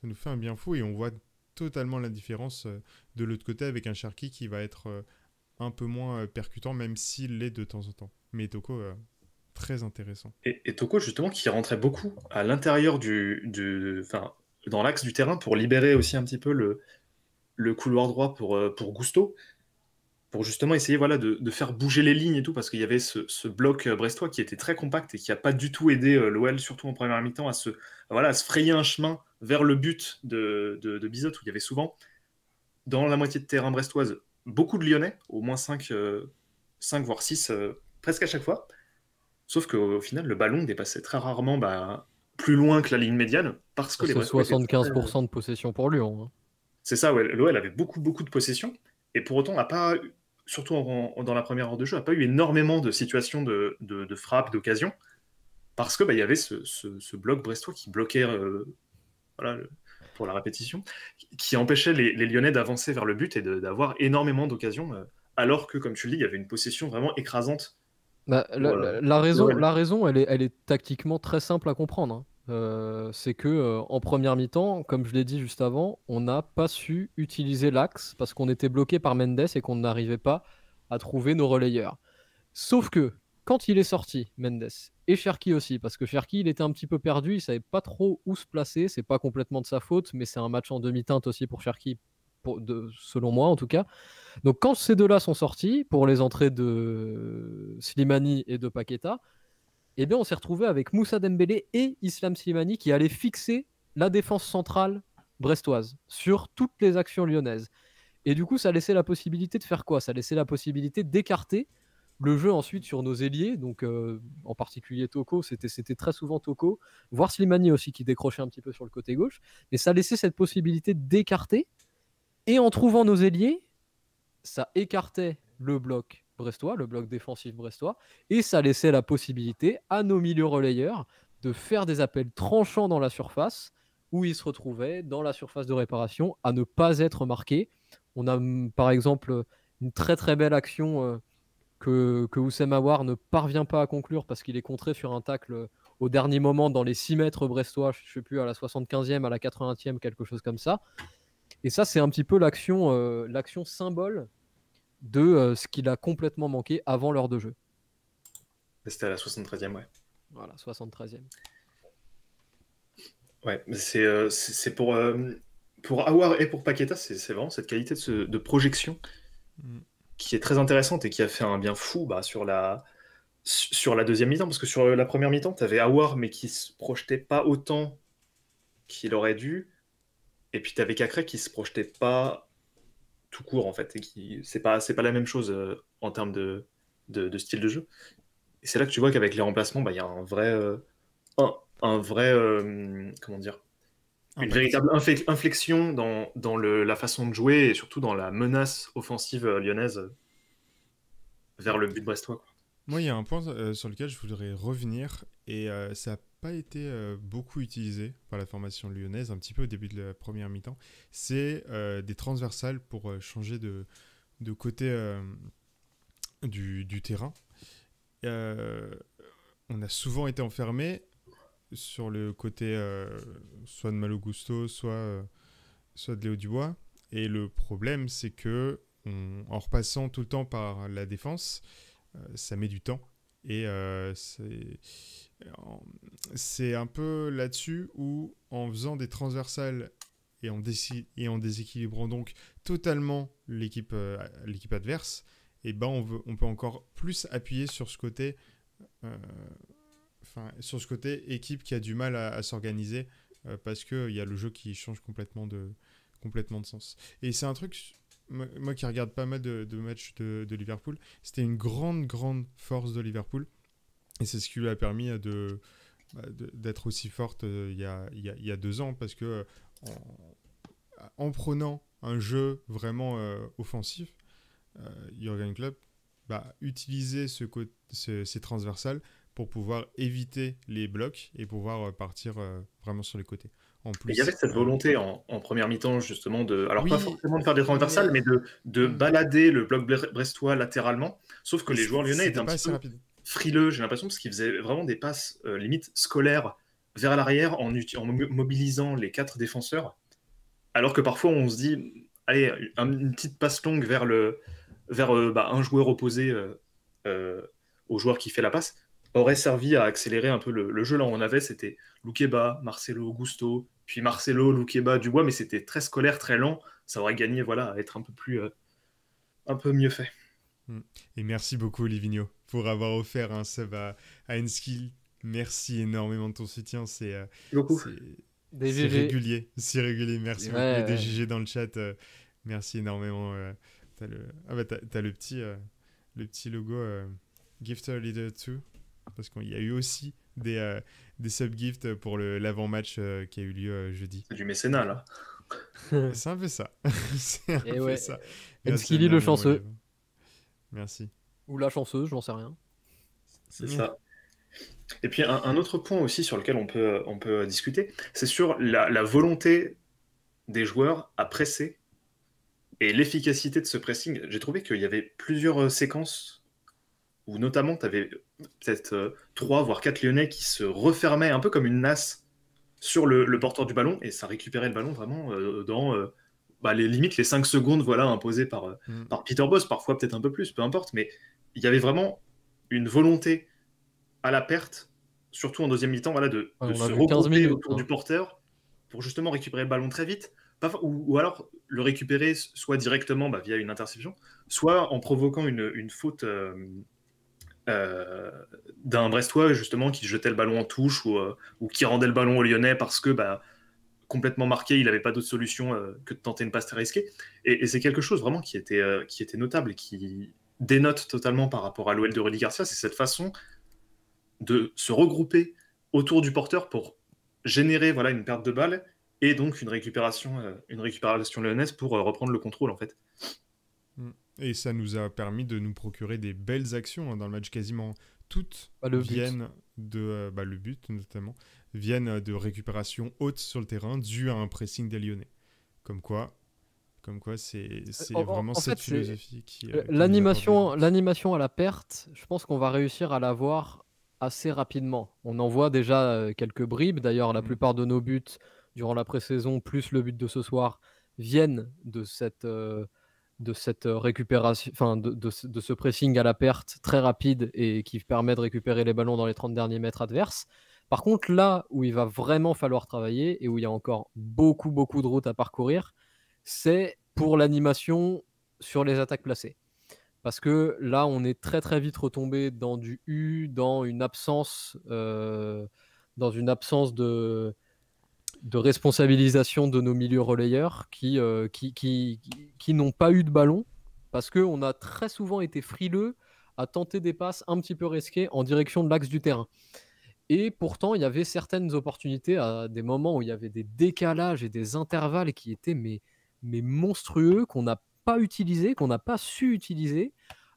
ça nous fait un bien fou et on voit totalement la différence euh, de l'autre côté avec un Sharky qui va être euh, un peu moins euh, percutant, même s'il l'est de temps en temps. Mais Toko, très intéressant. Et, et, Toko, justement, qui rentrait beaucoup à l'intérieur du, dans l'axe du terrain pour libérer aussi un petit peu le, le couloir droit pour, pour Gusto pour justement essayer voilà, de, de, faire bouger les lignes et tout, parce qu'il y avait ce, ce, bloc euh, brestois qui était très compact et qui n'a pas du tout aidé euh, l'OL, surtout en première mi-temps, à se, voilà, se frayer un chemin vers le but de, de, où il y avait souvent, dans la moitié de terrain brestoise, beaucoup de Lyonnais, au moins 5, 5 euh, voire 6 presque à chaque fois. Sauf qu'au final, le ballon dépassait très rarement bah, plus loin que la ligne médiane, parce que les 75% de possession pour Lyon. Hein. C'est ça, ouais, l'OL avait beaucoup, beaucoup de possession, et pour autant n'a pas surtout dans la première heure de jeu, a pas eu énormément de situations de, frappe, d'occasion, parce qu'il bah, y avait ce, bloc brestois qui bloquait, euh, pour la répétition, qui empêchait les, Lyonnais d'avancer vers le but et d'avoir énormément d'occasions, euh, alors que, comme tu le dis, il y avait une possession vraiment écrasante. Bah, euh, la, raison, la raison elle, est, tactiquement très simple à comprendre. Hein. Euh, c'est que euh, en première mi-temps, comme je l'ai dit juste avant, on n'a pas su utiliser l'axe parce qu'on était bloqué par Mendes et qu'on n'arrivait pas à trouver nos relayeurs. Sauf que quand il est sorti, Mendes et Cherki aussi, parce que Cherki il était un petit peu perdu, il savait pas trop où se placer. C'est pas complètement de sa faute, mais c'est un match en demi-teinte aussi pour Cherki, selon moi en tout cas. Donc quand ces deux-là sont sortis pour les entrées de Slimani et de Paqueta eh bien, on s'est retrouvé avec Moussa Dembélé et Islam Slimani qui allaient fixer la défense centrale brestoise sur toutes les actions lyonnaises. Et du coup, ça laissait la possibilité de faire quoi Ça laissait la possibilité d'écarter le jeu ensuite sur nos ailiers, donc euh, en particulier Toko, c'était très souvent Toko, voire Slimani aussi qui décrochait un petit peu sur le côté gauche, mais ça laissait cette possibilité d'écarter, et en trouvant nos ailiers, ça écartait le bloc brestois, le bloc défensif brestois, et ça laissait la possibilité à nos milieux relayeurs de faire des appels tranchants dans la surface, où ils se retrouvaient dans la surface de réparation à ne pas être marqués. On a mm, par exemple une très très belle action euh, que, que Oussem Aouar ne parvient pas à conclure parce qu'il est contré sur un tacle euh, au dernier moment dans les 6 mètres brestois, je ne sais plus, à la 75e, à la 80e, quelque chose comme ça. Et ça, c'est un petit peu l'action euh, l'action symbole de euh, ce qu'il a complètement manqué avant l'heure de jeu. C'était à la 73e, ouais. Voilà, 73e. Ouais, euh, c'est pour, euh, pour Awar et pour Paqueta, c'est vraiment cette qualité de, de projection mm. qui est très intéressante et qui a fait un bien fou bah, sur, la, sur la deuxième mi-temps. Parce que sur la première mi-temps, tu avais Awar, mais qui se projetait pas autant qu'il aurait dû. Et puis tu avais Cacré qui se projetait pas tout court en fait et qui c'est pas c'est pas la même chose euh, en termes de, de, style de jeu et c'est là que tu vois qu'avec les remplacements bah, il y a un vrai euh, un, vrai euh, comment dire une véritable inflexion dans, dans le, la façon de jouer et surtout dans la menace offensive lyonnaise vers le but brestois. Moi, il y a un point sur lequel je voudrais revenir et c'est ça pas été euh, beaucoup utilisé par la formation lyonnaise, un petit peu au début de la première mi-temps, c'est euh, des transversales pour euh, changer de, de côté du, terrain. on a souvent été enfermé sur le côté soit de Malo Gusto, soit, soit de Léo Dubois. Et le problème, c'est que en repassant tout le temps par la défense, ça met du temps. Et euh, c'est un peu là-dessus où, en faisant des transversales et en, et en déséquilibrant donc totalement l'équipe euh, l'équipe adverse, et eh ben on, veut, on, peut encore plus appuyer sur ce côté, euh, enfin sur ce côté équipe qui a du mal à, s'organiser euh, parce que il y a le jeu qui change complètement de complètement de sens. Et c'est un truc moi, qui regarde pas mal de, matchs de, de Liverpool, c'était une grande grande force de Liverpool et c'est ce qui lui a permis euh, bah, de, d'être aussi forte euh, il y, a, il, y a, deux ans parce que euh, en, prenant un jeu vraiment offensif, euh, Jurgen Klopp bah, utilisait ce ce, ces transversales pour pouvoir éviter les blocs et pouvoir partir vraiment sur les côtés. En plus, il y avait cette volonté en, première mi-temps justement de, alors pas forcément de faire des transversales, mais, de, de, mm. balader le bloc brestois latéralement. Sauf que les joueurs lyonnais étaient un petit peu frileux, j'ai l'impression, parce qu'il faisait vraiment des passes euh, limites scolaires vers l'arrière en, mobilisant les quatre défenseurs. Alors que parfois, on se dit, allez, une petite passe longue vers, le, vers euh, bah, un joueur opposé euh, au joueur qui fait la passe aurait servi à accélérer un peu le, jeu. Là, on avait, c'était Luqueba, Marcelo, Augusto, puis Marcelo, Luqueba, Dubois, mais c'était très scolaire, très lent. Ça aurait gagné voilà, à être un peu, plus, un peu mieux fait. Mm. Et merci beaucoup, Livigno pour avoir offert un sub à, à Merci énormément de ton soutien. C'est euh, régulier. C'est régulier. Merci beaucoup. Ouais, des dans le chat. Euh, merci énormément. Euh, t'as le... Ah bah, le, petit, le petit logo Gift Leader 2. Parce qu'il y a eu aussi des, des sub-gifts pour l'avant-match qui a eu lieu jeudi. du mécénat, là. C'est un peu ça. [LAUGHS] un Et eh ouais. ça. le chanceux. Merci. Ou la chanceuse, j'en sais rien. C'est mm. ça. Et puis un, autre point aussi sur lequel on peut, on peut discuter, c'est sur la, volonté des joueurs à presser et l'efficacité de ce pressing. J'ai trouvé qu'il y avait plusieurs euh, séquences où notamment tu avais peut-être euh, trois voire quatre Lyonnais qui se refermaient un peu comme une nasse sur le, porteur du ballon et ça récupérait le ballon vraiment euh, dans bah, les limites, les cinq secondes voilà imposées par, mm. par Peter Boss, parfois peut-être un peu plus, peu importe, mais il y avait vraiment une volonté à la perte, surtout en deuxième mi-temps, voilà, de, se regrouper autour du hein. porteur pour justement récupérer le ballon très vite, ou, alors le récupérer soit directement bah, via une interception, soit en provoquant une, faute euh, euh, d'un Brestois justement qui jetait le ballon en touche ou, euh, qui rendait le ballon au Lyonnais parce que bah, complètement marqué, il n'avait pas d'autre solution que de tenter une passe très risquée. Et, c'est quelque chose vraiment qui était, qui était notable qui, dénote totalement par rapport à l'OL de Rudy Garcia, c'est cette façon de se regrouper autour du porteur pour générer voilà une perte de balle et donc une récupération, euh, une récupération lyonnaise pour euh, reprendre le contrôle en fait. Mm. Et ça nous a permis de nous procurer des belles actions hein, dans le match quasiment toutes bah, viennent de euh, bah, le but notamment viennent de récupérations hautes sur le terrain dues à un pressing des Lyonnais. Comme quoi, comme quoi, c'est vraiment cette philosophie qui. Euh, l'animation, l'animation à la perte, je pense qu'on va réussir à l'avoir assez rapidement. On en voit déjà euh, quelques bribes. D'ailleurs, la mm. plupart de nos buts durant la pré-saison, plus le but de ce soir, viennent de cette, euh, de cette récupération, enfin de, de, de, ce pressing à la perte très rapide et qui permet de récupérer les ballons dans les 30 derniers mètres adverses. Par contre, là où il va vraiment falloir travailler et où il y a encore beaucoup, beaucoup de routes à parcourir, c'est pour l'animation sur les attaques placées. Parce que là, on est très très vite retombé dans du U, dans une absence, euh, dans une absence de, de responsabilisation de nos milieux relayeurs qui, euh, qui, qui, qui, n'ont pas eu de ballon parce qu'on a très souvent été frileux à tenter des passes un petit peu risquées en direction de l'axe du terrain. Et pourtant, il y avait certaines opportunités à des moments où il y avait des décalages et des intervalles qui étaient mais mais monstrueux qu'on n'a pas utilisé, qu'on n'a pas su utiliser,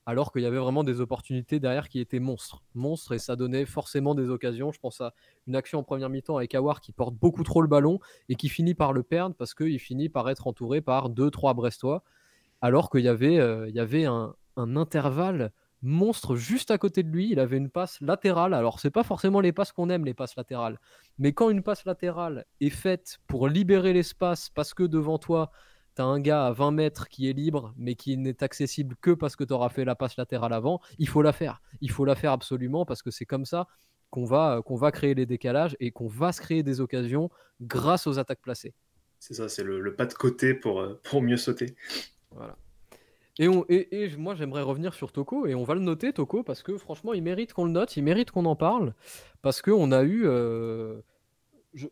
alors qu'il y avait vraiment des opportunités derrière qui étaient monstres. Monstres, et ça donnait forcément des occasions. Je pense à une action en première mi-temps avec Awar qui porte beaucoup trop le ballon et qui finit par le perdre parce qu'il finit par être entouré par 2-3 Brestois, alors qu'il y avait, euh, il y avait un, un intervalle monstre juste à côté de lui. Il avait une passe latérale. Alors, c'est pas forcément les passes qu'on aime, les passes latérales. Mais quand une passe latérale est faite pour libérer l'espace parce que devant toi, t'as un gars à 20 mètres qui est libre, mais qui n'est accessible que parce que tu fait la passe latérale avant, il faut la faire. Il faut la faire absolument parce que c'est comme ça qu'on va, euh, va créer les décalages et qu'on va se créer des occasions grâce aux attaques placées. C'est ça, c'est le, pas de côté pour, euh, pour mieux sauter. Voilà. Et, on, et, moi, j'aimerais revenir sur Toko, et on va le noter, Toko, parce que franchement, il mérite qu'on le note, il mérite qu'on en parle, parce qu'on a eu... Euh...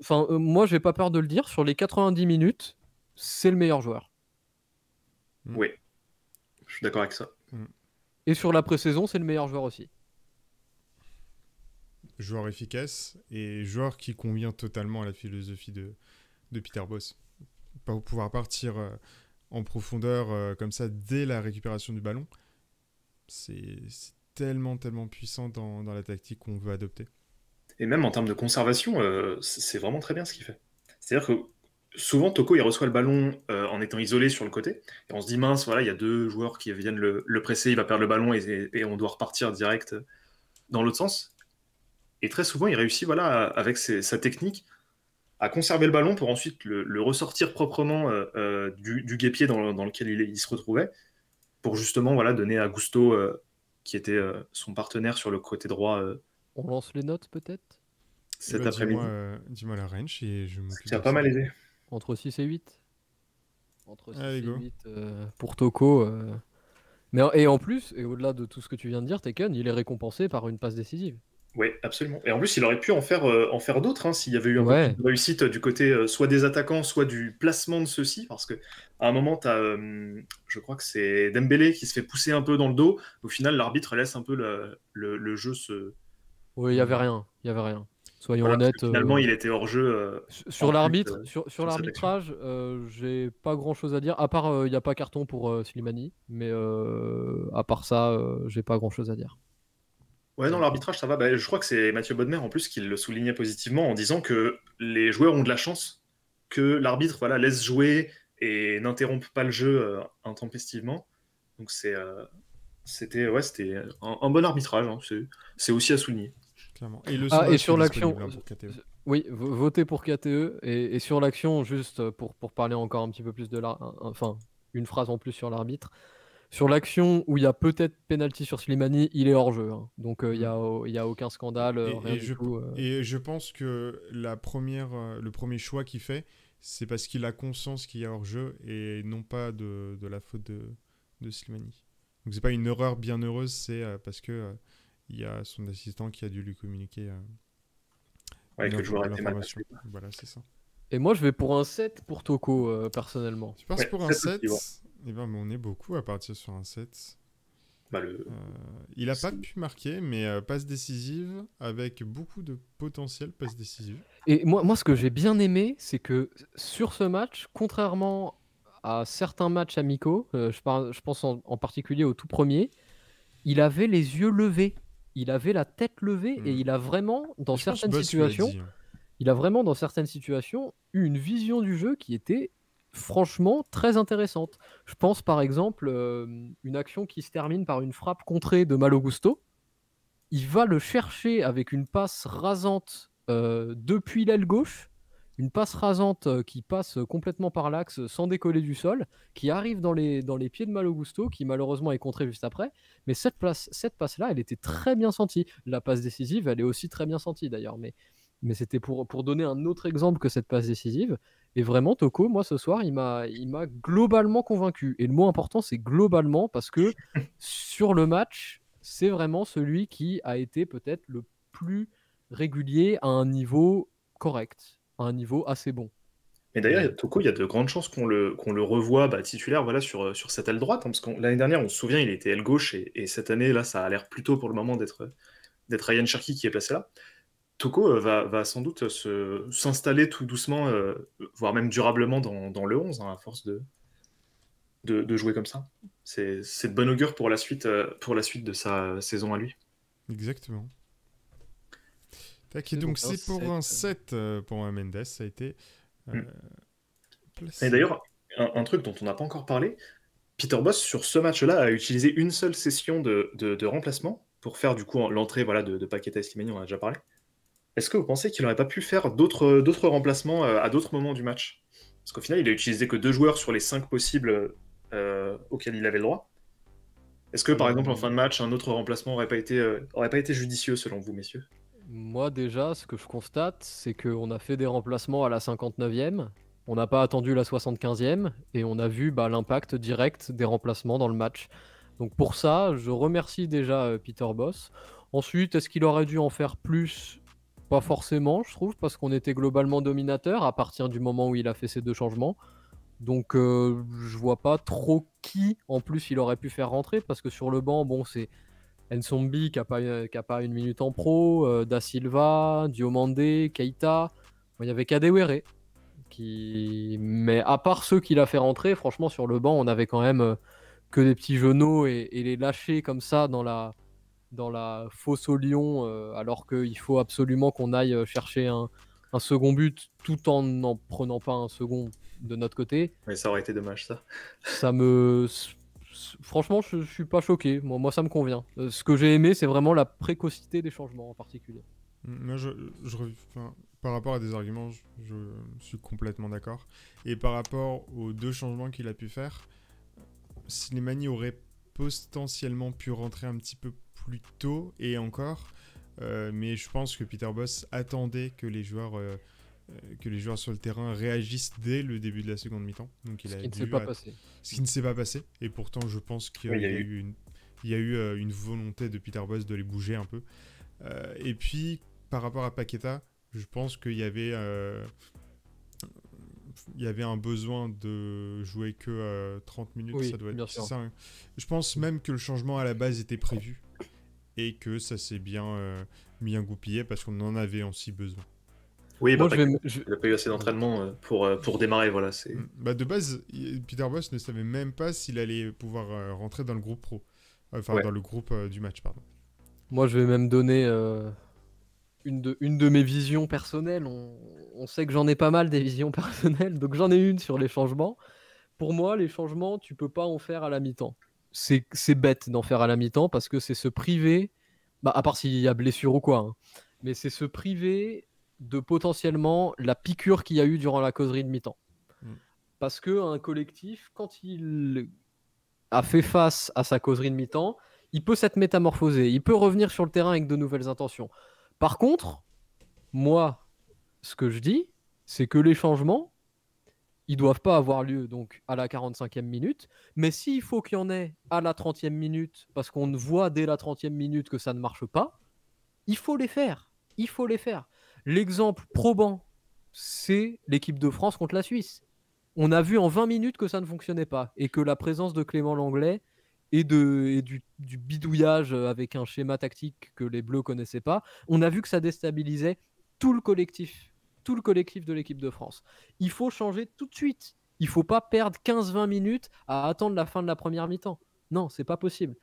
Enfin, euh, moi, j'ai pas peur de le dire, sur les 90 minutes, c'est le meilleur joueur. Mm. Oui, je suis d'accord avec ça. Mm. Et sur la pré-saison, c'est le meilleur joueur aussi. Joueur efficace et joueur qui convient totalement à la philosophie de, de Peter Boss. Pas pouvoir partir euh, en profondeur euh, comme ça dès la récupération du ballon, c'est tellement, tellement puissant dans, la tactique qu'on veut adopter. Et même en termes de conservation, euh, c'est vraiment très bien ce qu'il fait. C'est-à-dire que souvent, Toko, il reçoit le ballon euh, en étant isolé sur le côté. Et on se dit, mince, voilà, il y a deux joueurs qui viennent le, presser, il va perdre le ballon et, on doit repartir direct dans l'autre sens. Et très souvent, il réussit, voilà, avec sa technique, à conserver le ballon pour ensuite le, ressortir proprement euh, euh, du, du, guépier dans, lequel il, se retrouvait, pour justement, voilà, donner à Gusto, qui était son partenaire sur le côté droit. on lance les notes, peut-être cet bah, après-midi. Dis-moi la range et je Ça a pas mal aidé. Entre 6 et 8 Entre 6 ah, et 8 euh, euh, pour Toko. Euh. Mais, et en plus, et au-delà de tout ce que tu viens de dire, Tekken, il est récompensé par une passe décisive. Oui, absolument. Et en plus, il aurait pu en faire, en faire d'autres hein, s'il y avait eu une réussite du côté soit des attaquants, soit du placement de ceux-ci. Parce que à un moment, t'as, je crois que c'est Dembélé qui se fait pousser un peu dans le dos. Au final, l'arbitre laisse un peu le, jeu se. Oui, il y avait rien. Il y avait rien. Soyons honnêtes. Euh, finalement, il était hors jeu. Euh, sur l'arbitre, euh, sur, l'arbitrage, j'ai pas grand chose à dire. À part, il n'y a pas carton pour Slimani, mais à part ça, j'ai pas grand chose à dire. Ouais, non, l'arbitrage, ça va. Bah, je crois que c'est Mathieu Bodmer en plus qui le soulignait positivement en disant que les joueurs ont de la chance que l'arbitre voilà, laisse jouer et n'interrompe pas le jeu intempestivement. Donc c'est, c'était, ouais, un, bon arbitrage, hein, c'est, aussi à souligner. Et, le ah, et sur l'action, hein, e. euh, oui, votez pour KTE. Et, sur l'action, juste pour, parler encore un petit peu plus de la, enfin une phrase en plus sur l'arbitre. Sur l'action où il y a peut-être pénalty sur Slimani, il est hors jeu. Hein. Donc euh, il n'y mm. a, aucun scandale. Euh, et, rien du je, tout, et je pense que la première, le premier choix qu'il fait, c'est parce qu'il a conscience qu'il y a hors jeu et non pas de, la faute de, de Slimani. Donc c'est pas une erreur heureuse, c'est parce que il y a son assistant qui a dû lui communiquer. Euh, l'information. Voilà, c'est ça. Et moi, je vais pour un 7 pour Toko, euh, personnellement. Tu penses pour un 7 eh ben, on est beaucoup à partir sur un 7. Bah, euh, il n'a pas pu marquer, mais euh, passe décisive avec beaucoup de potentiel passe décisive. Et moi, moi ce que j'ai bien aimé, c'est que sur ce match, contrairement à certains matchs amicaux, je, je pense en, particulier au tout premier, il avait les yeux levés il avait la tête levée et hmm. il a vraiment, dans certaines situations, hein. il a vraiment, dans certaines situations, eu une vision du jeu qui était franchement très intéressante. Je pense par exemple à euh, une action qui se termine par une frappe contrée de Malogusto. Il va le chercher avec une passe rasante euh, depuis l'aile gauche une passe rasante euh, qui passe euh, complètement par l'axe euh, sans décoller du sol, qui arrive dans les, dans les pieds de Malogusto, qui malheureusement est contré juste après. Mais cette, place, cette passe-là, elle était très bien sentie. La passe décisive, elle est aussi très bien sentie d'ailleurs. Mais, c'était pour, donner un autre exemple que cette passe décisive. Et vraiment, Toko, moi ce soir, il m'a, il m'a globalement convaincu. Et le mot important, c'est globalement, parce que [LAUGHS] sur le match, c'est vraiment celui qui a été peut-être le plus régulier à un niveau correct un niveau assez bon. Mais d'ailleurs, Toko, il y a de grandes chances qu'on le, qu'on le revoie bah, titulaire voilà, sur, euh, sur cette aile droite, hein, parce qu'on l'année dernière, on se souvient, il était aile gauche, et, cette année, là, ça a l'air plutôt pour le moment d'être d'être Ryan Cherki qui est placé là. Toko euh, va, sans doute se, s'installer tout doucement, euh, voire même durablement dans, le 11, hein, à force de, de, jouer comme ça. C'est, c'est de bon augure pour la, suite, pour la suite de sa saison à lui. Exactement donc c'est pour un 7 euh, euh, pour un Mendes, ça a été. Euh, mm. et d'ailleurs, un, truc dont on n'a pas encore parlé, Peter Boss sur ce match-là a utilisé une seule session de, remplacement pour faire du coup l'entrée voilà, de, de Paqueta Esquimani, on en a déjà parlé. Est-ce que vous pensez qu'il n'aurait pas pu faire d'autres remplacements à d'autres moments du match Parce qu'au final, il a utilisé que deux joueurs sur les cinq possibles auxquels il avait le droit. Est-ce que par exemple en fin de match, un autre remplacement n'aurait pas, aurait pas été judicieux selon vous, messieurs moi déjà, ce que je constate, c'est qu'on a fait des remplacements à la 59e, on n'a pas attendu la 75e, et on a vu bah, l'impact direct des remplacements dans le match. Donc pour ça, je remercie déjà euh, Peter Boss. Ensuite, est-ce qu'il aurait dû en faire plus Pas forcément, je trouve, parce qu'on était globalement dominateur à partir du moment où il a fait ces deux changements. Donc euh, je vois pas trop qui en plus il aurait pu faire rentrer, parce que sur le banc, bon, c'est Enzombi qui n'a pas, pas une minute en pro, euh, Da Silva, Diomandé, Keita. Il y avait Kadewere. Qui... Mais à part ceux qu'il a fait rentrer, franchement, sur le banc, on avait quand même euh, que des petits genoux et, les lâcher comme ça dans la, dans la fosse au lion, euh, alors qu'il faut absolument qu'on aille chercher un, un, second but tout en n'en prenant pas un second de notre côté. Mais ça aurait été dommage, ça. Ça me franchement, je, ne suis pas choqué. Moi, ça me convient. Euh, ce que j'ai aimé, c'est vraiment la précocité des changements en particulier. Mm, moi, je, par rapport à des arguments, je, suis complètement d'accord. Et par rapport aux deux changements qu'il a pu faire, Slimani aurait potentiellement pu rentrer un petit peu plus tôt et encore. Euh, mais je pense que Peter Boss attendait que les joueurs euh, euh, que les joueurs sur le terrain réagissent dès le début de la seconde mi-temps. Donc il Ce qui ne s'est pas passé. Ce qui ne s'est pas passé. Et pourtant, je pense qu'il y, a eu une, eu, euh, une volonté de Peter Boss de les bouger un peu. Euh, et puis, par rapport à Paqueta, je pense qu'il y avait. il y avait un besoin de jouer que 30 minutes, ça doit être hein. Je pense même que le changement à la base était prévu et que ça s'est bien, mis en goupillé parce qu'on en avait aussi besoin. Oui, bah, je il n'a pas eu assez d'entraînement euh, pour, euh, pour démarrer. Voilà, mm. bah, de base, Peter Boss ne savait même pas s'il allait pouvoir euh, rentrer dans le groupe pro. Enfin, dans le groupe du match, pardon. Moi, je vais même donner une, de, une de mes visions personnelles. On, sait que j'en ai pas mal des visions [LAUGHS] personnelles, donc j'en ai une sur les changements. Pour moi, les changements, tu peux pas en faire à la mi-temps. C'est, c'est bête d'en faire à la mi-temps parce que c'est se priver, bah, à part s'il y a blessure ou quoi, hein. mais c'est se priver de potentiellement la piqûre qu'il y a eu durant la causerie de mi-temps. Mm. Parce que un collectif, quand il a fait face à sa causerie de mi-temps, il peut s'être métamorphosé, il peut revenir sur le terrain avec de nouvelles intentions. Par contre, moi, ce que je dis, c'est que les changements, ils doivent pas avoir lieu donc à la 45e minute, mais s'il faut qu'il y en ait à la 30e minute, parce qu'on voit dès la 30e minute que ça ne marche pas, il faut les faire. Il faut les faire. L'exemple probant, c'est l'équipe de France contre la Suisse. On a vu en 20 minutes que ça ne fonctionnait pas et que la présence de Clément Langlais et, du, bidouillage avec un schéma tactique que les Bleus connaissaient pas, on a vu que ça déstabilisait tout le collectif, tout le collectif de l'équipe de France. Il faut changer tout de suite. Il ne faut pas perdre 15-20 minutes à attendre la fin de la première mi-temps. Non, c'est pas possible.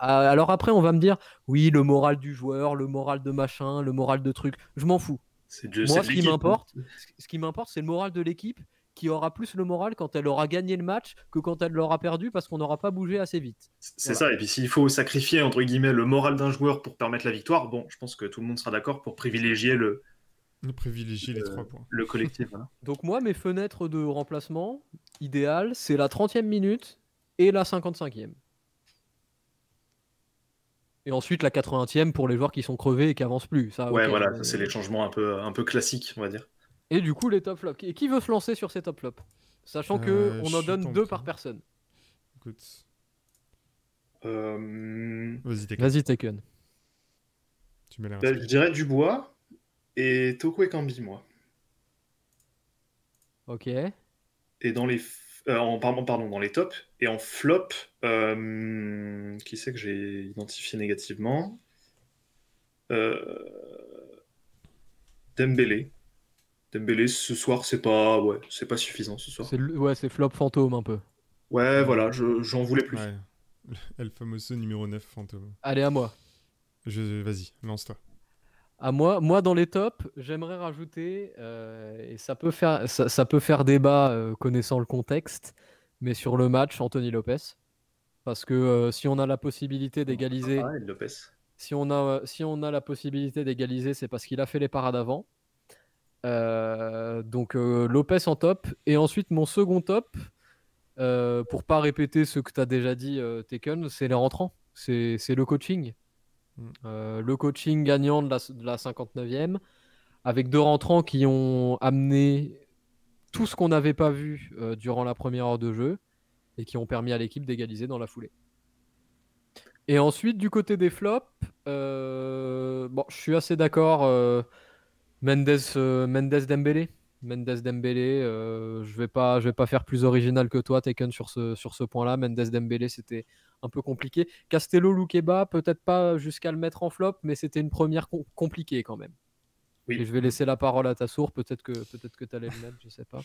Ah, alors après, on va me dire, oui, le moral du joueur, le moral de machin, le moral de truc. Je m'en fous. Moi, ce qui m'importe, hein. ce qui m'importe, c'est le moral de l'équipe qui aura plus le moral quand elle aura gagné le match que quand elle l'aura perdu parce qu'on n'aura pas bougé assez vite. C'est ça, et puis s'il faut sacrifier entre guillemets le moral d'un joueur pour permettre la victoire, bon, je pense que tout le monde sera d'accord pour privilégier le, Le collectif. Hein. [LAUGHS] Donc moi, mes fenêtres de remplacement idéales, c'est la 30e minute et la 55e. Et ensuite, la 80e pour les joueurs qui sont crevés et qui avancent plus. Ça, ouais, voilà, c'est les changements un peu, un peu classiques, on va dire. Et du coup, les top flops. Et qui veut se lancer sur ces top flops Sachant que euh, on en donne deux par personne. Écoute. Euh, Vas-y, Taken. Vas Tu ben, je dirais Dubois et Toko et Kambi, moi. Ok. Et dans les euh, en, pardon, dans les tops. Et en flop, euh, qui c'est que j'ai identifié négativement euh, Dembélé. Dembélé, ce soir, c'est pas, ouais, c'est pas suffisant ce soir. C'est Ouais, c'est flop fantôme un peu. Ouais, voilà, j'en voulais plus. elle [LAUGHS] fameuse numéro 9 fantôme. Allez, à moi. Je... Vas-y, lance-toi. Ah, moi, moi, dans les tops, j'aimerais rajouter, euh, et ça peut faire, ça, peut faire débat euh, connaissant le contexte, mais sur le match, Anthony Lopez. Parce que euh, si on a la possibilité ah, d'égaliser. Ah, si on, a, si on a la possibilité d'égaliser, c'est parce qu'il a fait les parades avant. donc Lopez en top. Et ensuite, mon second top, pour pas répéter ce que tu as déjà dit, Tekken, c'est les rentrants. C'est le coaching. Euh, le coaching gagnant de la, 59e, avec deux rentrants qui ont amené tout ce qu'on n'avait pas vu euh, durant la première heure de jeu et qui ont permis à l'équipe d'égaliser dans la foulée. Et ensuite, du côté des flops, euh, bon, je suis assez d'accord. Mendes, Mendes Dembélé. Mendes Dembélé, je vais, pas, je vais pas faire plus original que toi, Taken, sur ce, sur ce point-là. Mendes Dembélé, c'était un peu compliqué. Castello, Luqueba, peut-être pas jusqu'à le mettre en flop, mais c'était une première compliquée quand même. Oui. je vais laisser la parole à Tassour, peut-être que peut-être que tu allais le mettre, je sais pas.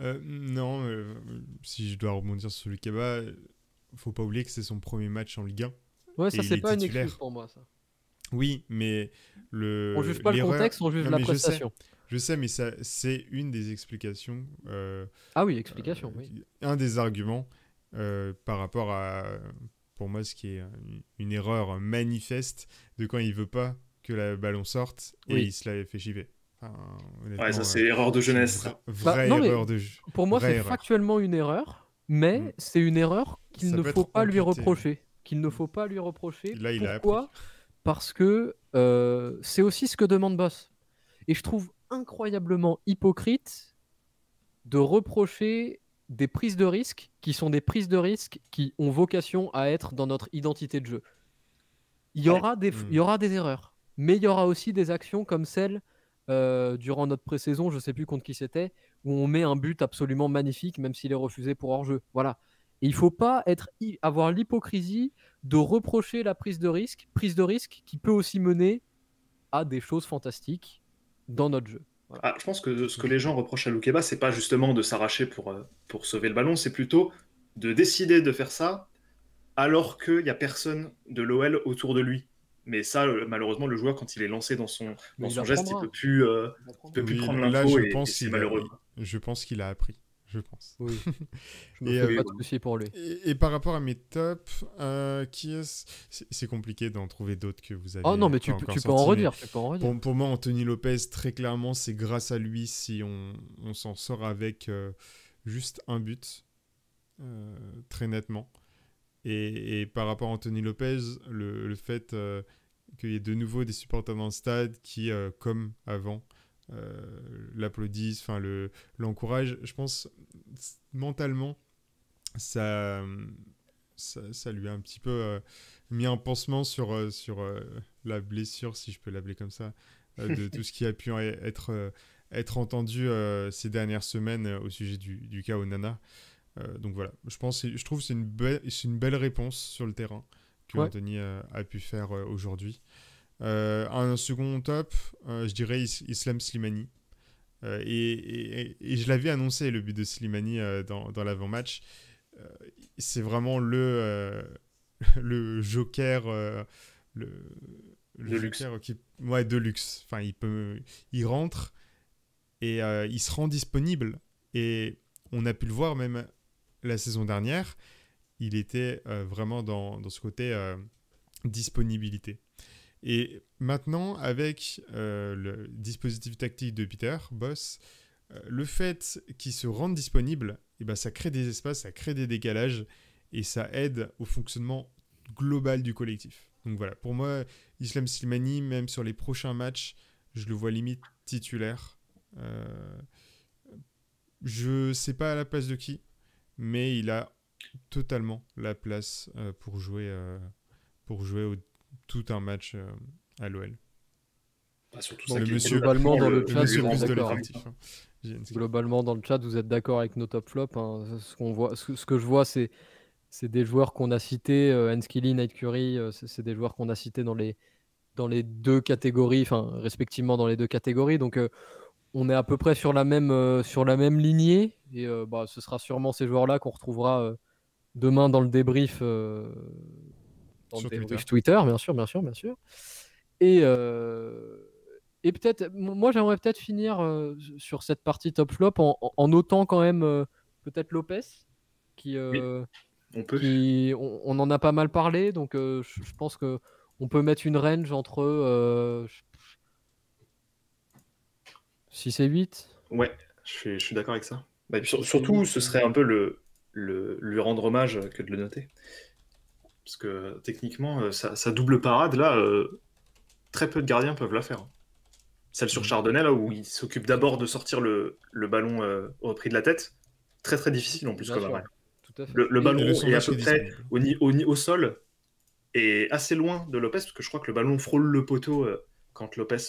Euh, non, euh, si je dois rebondir sur Luqueba, faut pas oublier que c'est son premier match en Ligue 1. Ouais, ça c'est pas une excuse pour moi ça. Oui, mais le on juge pas le contexte, on juge la prestation. Je sais, mais ça c'est une des explications. Euh, ah oui, explication, oui. Un des arguments par rapport à pour moi ce qui est une, erreur manifeste de quand il veut pas que le ballon sorte et il se la fait chiver. vais. ouais, ça euh, c'est l'erreur bah, erreur de jeunesse. vraie erreur de Pour moi, c'est factuellement une erreur, mais mm. c'est une erreur qu'il ne, mm. faut pas lui reprocher. Qu'il ne faut pas lui reprocher. Pourquoi Parce que euh, c'est aussi ce que demande Boss. Et je trouve incroyablement hypocrite de reprocher des prises de risques qui sont des prises de risques qui ont vocation à être dans notre identité de jeu. Il y aura des, hmm. il y aura des erreurs, mais il y aura aussi des actions comme celle euh, durant notre pré-saison, je sais plus contre qui c'était, où on met un but absolument magnifique, même s'il est refusé pour hors-jeu. Voilà. Et il faut pas être, avoir l'hypocrisie de reprocher la prise de risque, prise de risque qui peut aussi mener à des choses fantastiques dans notre jeu. Ah, je pense que ce que les gens reprochent à Loukeba, c'est pas justement de s'arracher pour, euh, pour sauver le ballon, c'est plutôt de décider de faire ça alors qu'il n'y a personne de l'OL autour de lui. Mais ça, euh, malheureusement, le joueur, quand il est lancé dans son, son geste, il ne peut plus, prendre l'info. et, je pense qu'il a appris je pense. Oui. [LAUGHS] Je et, euh, pas de pour lui. Et, par rapport à mes tops, euh, qui est C'est compliqué d'en trouver d'autres que vous avez. Oh non, mais tu, peux, en redire, Pour, moi, Anthony Lopez, très clairement, c'est grâce à lui si on, s'en sort avec euh, juste un but, très nettement. Et, par rapport à Anthony Lopez, le, le fait qu'il y ait de nouveau des supporters dans le stade qui, comme avant, euh, l'applaudissent, enfin le l'encouragent. Je pense mentalement ça, ça, lui a un petit peu euh, mis un pansement sur euh, sur la blessure, si je peux l'appeler comme ça, de [LAUGHS] tout ce qui a pu e, être être entendu ces dernières semaines au sujet du, du cas Onana. donc voilà, je pense, je trouve c'est une belle, c'est une belle réponse sur le terrain que Anthony a pu faire aujourd'hui. Euh, un second top, euh, je dirais Islam Slimani. Euh, et, je l'avais annoncé, le but de Slimani dans, dans l'avant-match. c'est vraiment le, [LAUGHS] le joker. le, le de luxe. Qui... de luxe. Enfin, il, peut... il rentre et il se rend disponible. Et on a pu le voir même la saison dernière. Il était vraiment dans, dans ce côté disponibilité. Et maintenant, avec euh, le dispositif tactique de Peter, Boss, euh, le fait qu'il se rende disponible, et eh ben, ça crée des espaces, ça crée des décalages, et ça aide au fonctionnement global du collectif. Donc voilà, pour moi, Islam Silmani, même sur les prochains matchs, je le vois limite titulaire. Euh, je sais pas à la place de qui, mais il a totalement la place euh, pour jouer pour jouer au tout un match euh, à l'OL. Bah, hein. globalement dans le, chat, vous êtes d'accord avec nos top flops. Hein. Ce qu'on voit, ce, que je vois, c'est des joueurs qu'on a cités, euh, Enskilly, Night Curry, euh, c'est des joueurs qu'on a cités dans les deux catégories, respectivement dans les deux catégories. Donc euh, on est à peu près sur la même sur la même lignée et bah, ce sera sûrement ces joueurs-là qu'on retrouvera demain dans le débrief dans Twitter. bien sûr, bien sûr, bien sûr. Et, euh, et peut-être, moi j'aimerais peut-être finir euh, sur cette partie top flop en, notant quand même euh, peut-être Lopez, qui, on, peut. on, en a pas mal parlé, donc je, pense que on peut mettre une range entre 6 et 8. Ouais, je suis, d'accord avec ça. Bah, surtout, ce serait un peu le, le, lui rendre hommage que de le noter. Parce que techniquement, sa, euh, double parade, là, euh, très peu de gardiens peuvent la faire. Hein. Celle sur mhm. Chardonnay, là, où il s'occupe d'abord de sortir le, ballon euh, au prix de la tête, très très difficile en plus, comme Le, le ballon est à peu près au, sol et assez loin de Lopez, parce que je crois que le ballon frôle le poteau quand Lopez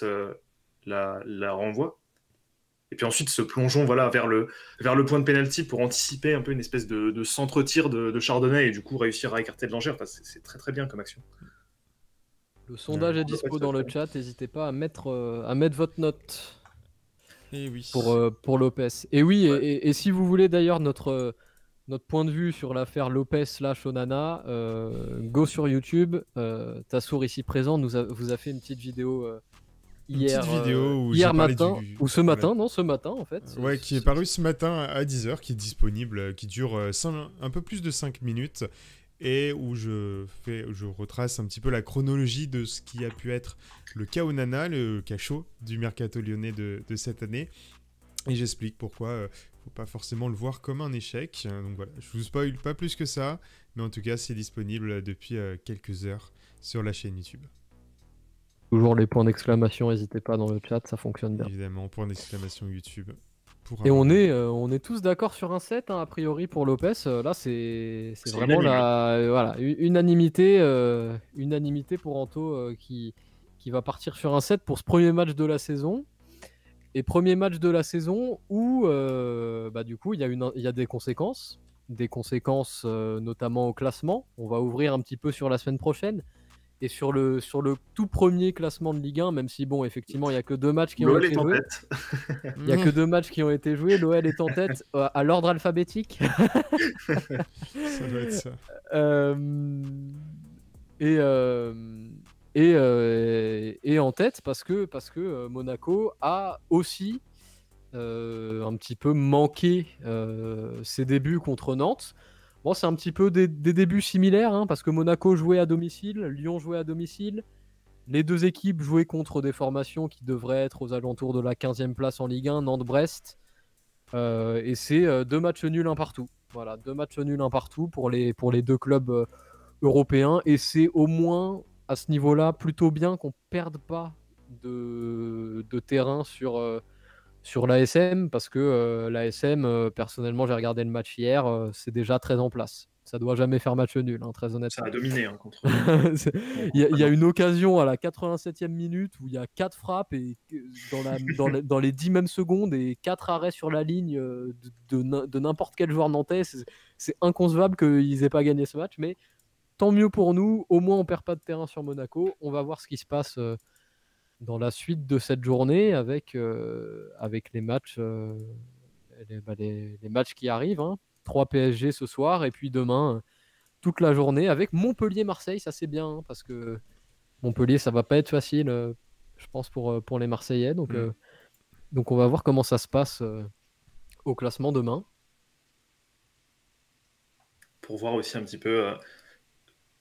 la renvoie. Et puis ensuite, ce plongeon voilà, vers, le, vers le point de pénalty pour anticiper un peu une espèce de, de centre-tir de, de, Chardonnay et du coup réussir à écarter de l'angère c'est très très bien comme action. Le sondage est dispo dans le chat. N'hésitez pas à mettre, euh, à mettre votre note et eh oui. pour, euh, pour Lopez. Et oui, et, si vous voulez d'ailleurs notre, euh, notre point de vue sur l'affaire Lopez slash go sur YouTube. Tassour ici présent nous vous a fait une petite vidéo hier, petite vidéo euh, où hier matin, ou ce matin, non, ce matin en fait. Ouais, qui est paru ce matin à 10h, qui est disponible, euh, qui dure euh, un peu plus de 5 minutes et où je, fais, je retrace un petit peu la chronologie de ce qui a pu être le Kaonana, le cachot du mercato lyonnais de, de cette année. Et j'explique pourquoi il ne faut pas forcément le voir comme un échec. Donc voilà, je vous spoil pas plus que ça, mais en tout cas c'est disponible depuis quelques heures sur la chaîne YouTube. Toujours les points d'exclamation, n'hésitez pas dans le chat, ça fonctionne bien. Évidemment, point d'exclamation YouTube. Et on est, euh, on est tous d'accord sur un set, hein, a priori, pour Lopez. Euh, là, c'est vraiment la euh, voilà, unanimité, unanimité pour Anto qui, qui va partir sur un set pour ce premier match de la saison. Et premier match de la saison où, bah, du coup, il y, y a des conséquences. Des conséquences notamment au classement. On va ouvrir un petit peu sur la semaine prochaine. Et sur le, sur le tout premier classement de Ligue 1, même si, bon, effectivement, il n'y a que deux matchs qui ont été joués. [LAUGHS] Il n'y a que hmm. deux matchs qui ont été joués. L'OL est en tête [LAUGHS] euh, à, l'ordre alphabétique. ça doit être ça. [LAUGHS] Euh, et, euh, et, en tête parce que, parce que Monaco a aussi un petit peu manqué ses débuts contre Nantes c'est un petit peu des, débuts similaires, hein, parce que Monaco jouait à domicile, Lyon jouait à domicile. Les deux équipes jouaient contre des formations qui devraient être aux alentours de la 15e place en Ligue 1, Nantes-Brest. Euh, et c'est euh, deux matchs nuls, un partout. Voilà, deux matchs nuls, un partout pour les, pour les deux clubs euh, européens. Et c'est au moins à ce niveau-là plutôt bien qu'on ne perde pas de terrain sur sur l'ASM parce que euh, l'ASM, euh, personnellement, j'ai regardé le match hier, euh, c'est déjà très en place. Ça doit jamais faire match nul, hein, très honnêtement. Ça a dominé hein, contre. [LAUGHS] il, y a, une occasion à la 87e minute où il y a 4 frappes et [LAUGHS] dans, les 10 mêmes secondes et quatre arrêts sur la ligne de, n'importe quel joueur nantais. C'est inconcevable qu'ils aient pas gagné ce match, mais tant mieux pour nous. Au moins, on perd pas de terrain sur Monaco. On va voir ce qui se passe dans la suite de cette journée avec, euh, avec les matchs euh, bah, les, matchs qui arrivent. 3 hein. PSG ce soir et puis demain euh, toute la journée avec Montpellier-Marseille, ça c'est bien hein, parce que Montpellier ça va pas être facile, je pense pour, pour les Marseillais. Donc, mm. donc on va voir comment ça se passe au classement demain. Pour voir aussi un petit peu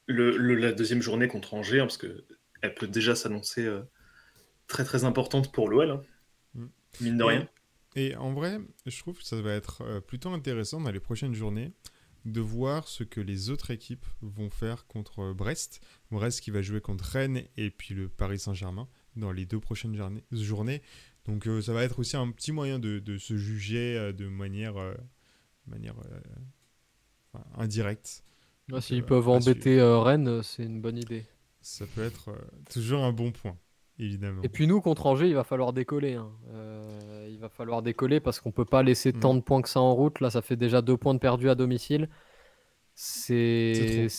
la deuxième journée contre Angers, hein, parce que elle peut déjà s'annoncer très très importante pour l'OL, hein. mm. mine de rien. Et en vrai, je trouve que ça va être euh, plutôt intéressant dans les prochaines journées de voir ce que les autres équipes vont faire contre euh, Brest. Brest qui va jouer contre Rennes et puis le Paris Saint-Germain dans les deux prochaines journées. Donc euh, ça va être aussi un petit moyen de, se juger de manière, manière indirecte. Ah, s'ils peuvent embêter Rennes, c'est une bonne idée. Ça peut être toujours un bon point. Et puis nous, contre Angers, il va falloir décoller. Hein. Euh, il va falloir décoller parce qu'on ne peut pas laisser mm. tant de points que ça en route. Là, ça fait déjà deux points de perdus à domicile. C'est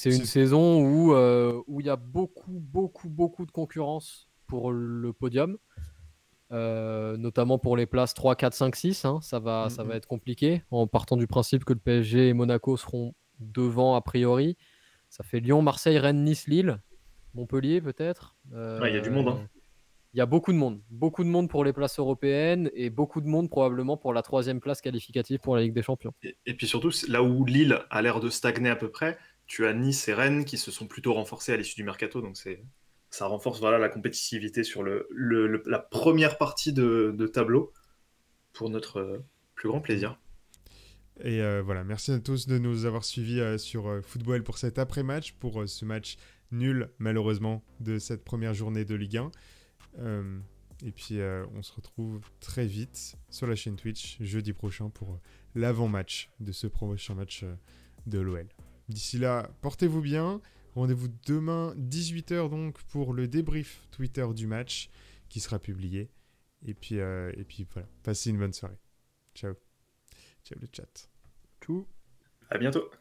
une saison où euh, où il y a beaucoup, beaucoup, beaucoup de concurrence pour le podium. Euh, notamment pour les places 3, 4, 5, 6. ça, va, mm, ça va mm. être compliqué en partant du principe que le PSG et Monaco seront devant a priori. Ça fait Lyon, Marseille, Rennes, Nice, Lille, Montpellier peut-être. Il y a du monde. Hein il y a beaucoup de monde. Beaucoup de monde pour les places européennes et beaucoup de monde probablement pour la troisième place qualificative pour la Ligue des Champions. Et, puis surtout, là où Lille a l'air de stagner à peu près, tu as Nice et Rennes qui se sont plutôt renforcés à l'issue du mercato. Donc ça renforce voilà, la compétitivité sur le, la première partie de, tableau pour notre euh, plus grand plaisir. Et euh, voilà, merci à tous de nous avoir suivis euh, sur Football pour cet après-match, pour ce match nul malheureusement de cette première journée de Ligue 1. Euh, et puis euh, on se retrouve très vite sur la chaîne Twitch jeudi prochain pour euh, l'avant-match de ce prochain match de l'OL. D'ici là, portez-vous bien. Rendez-vous demain 18h donc pour le débrief Twitter du match qui sera publié. Et puis, et puis voilà, passez une bonne soirée. Ciao. Ciao le chat. Tout. À bientôt.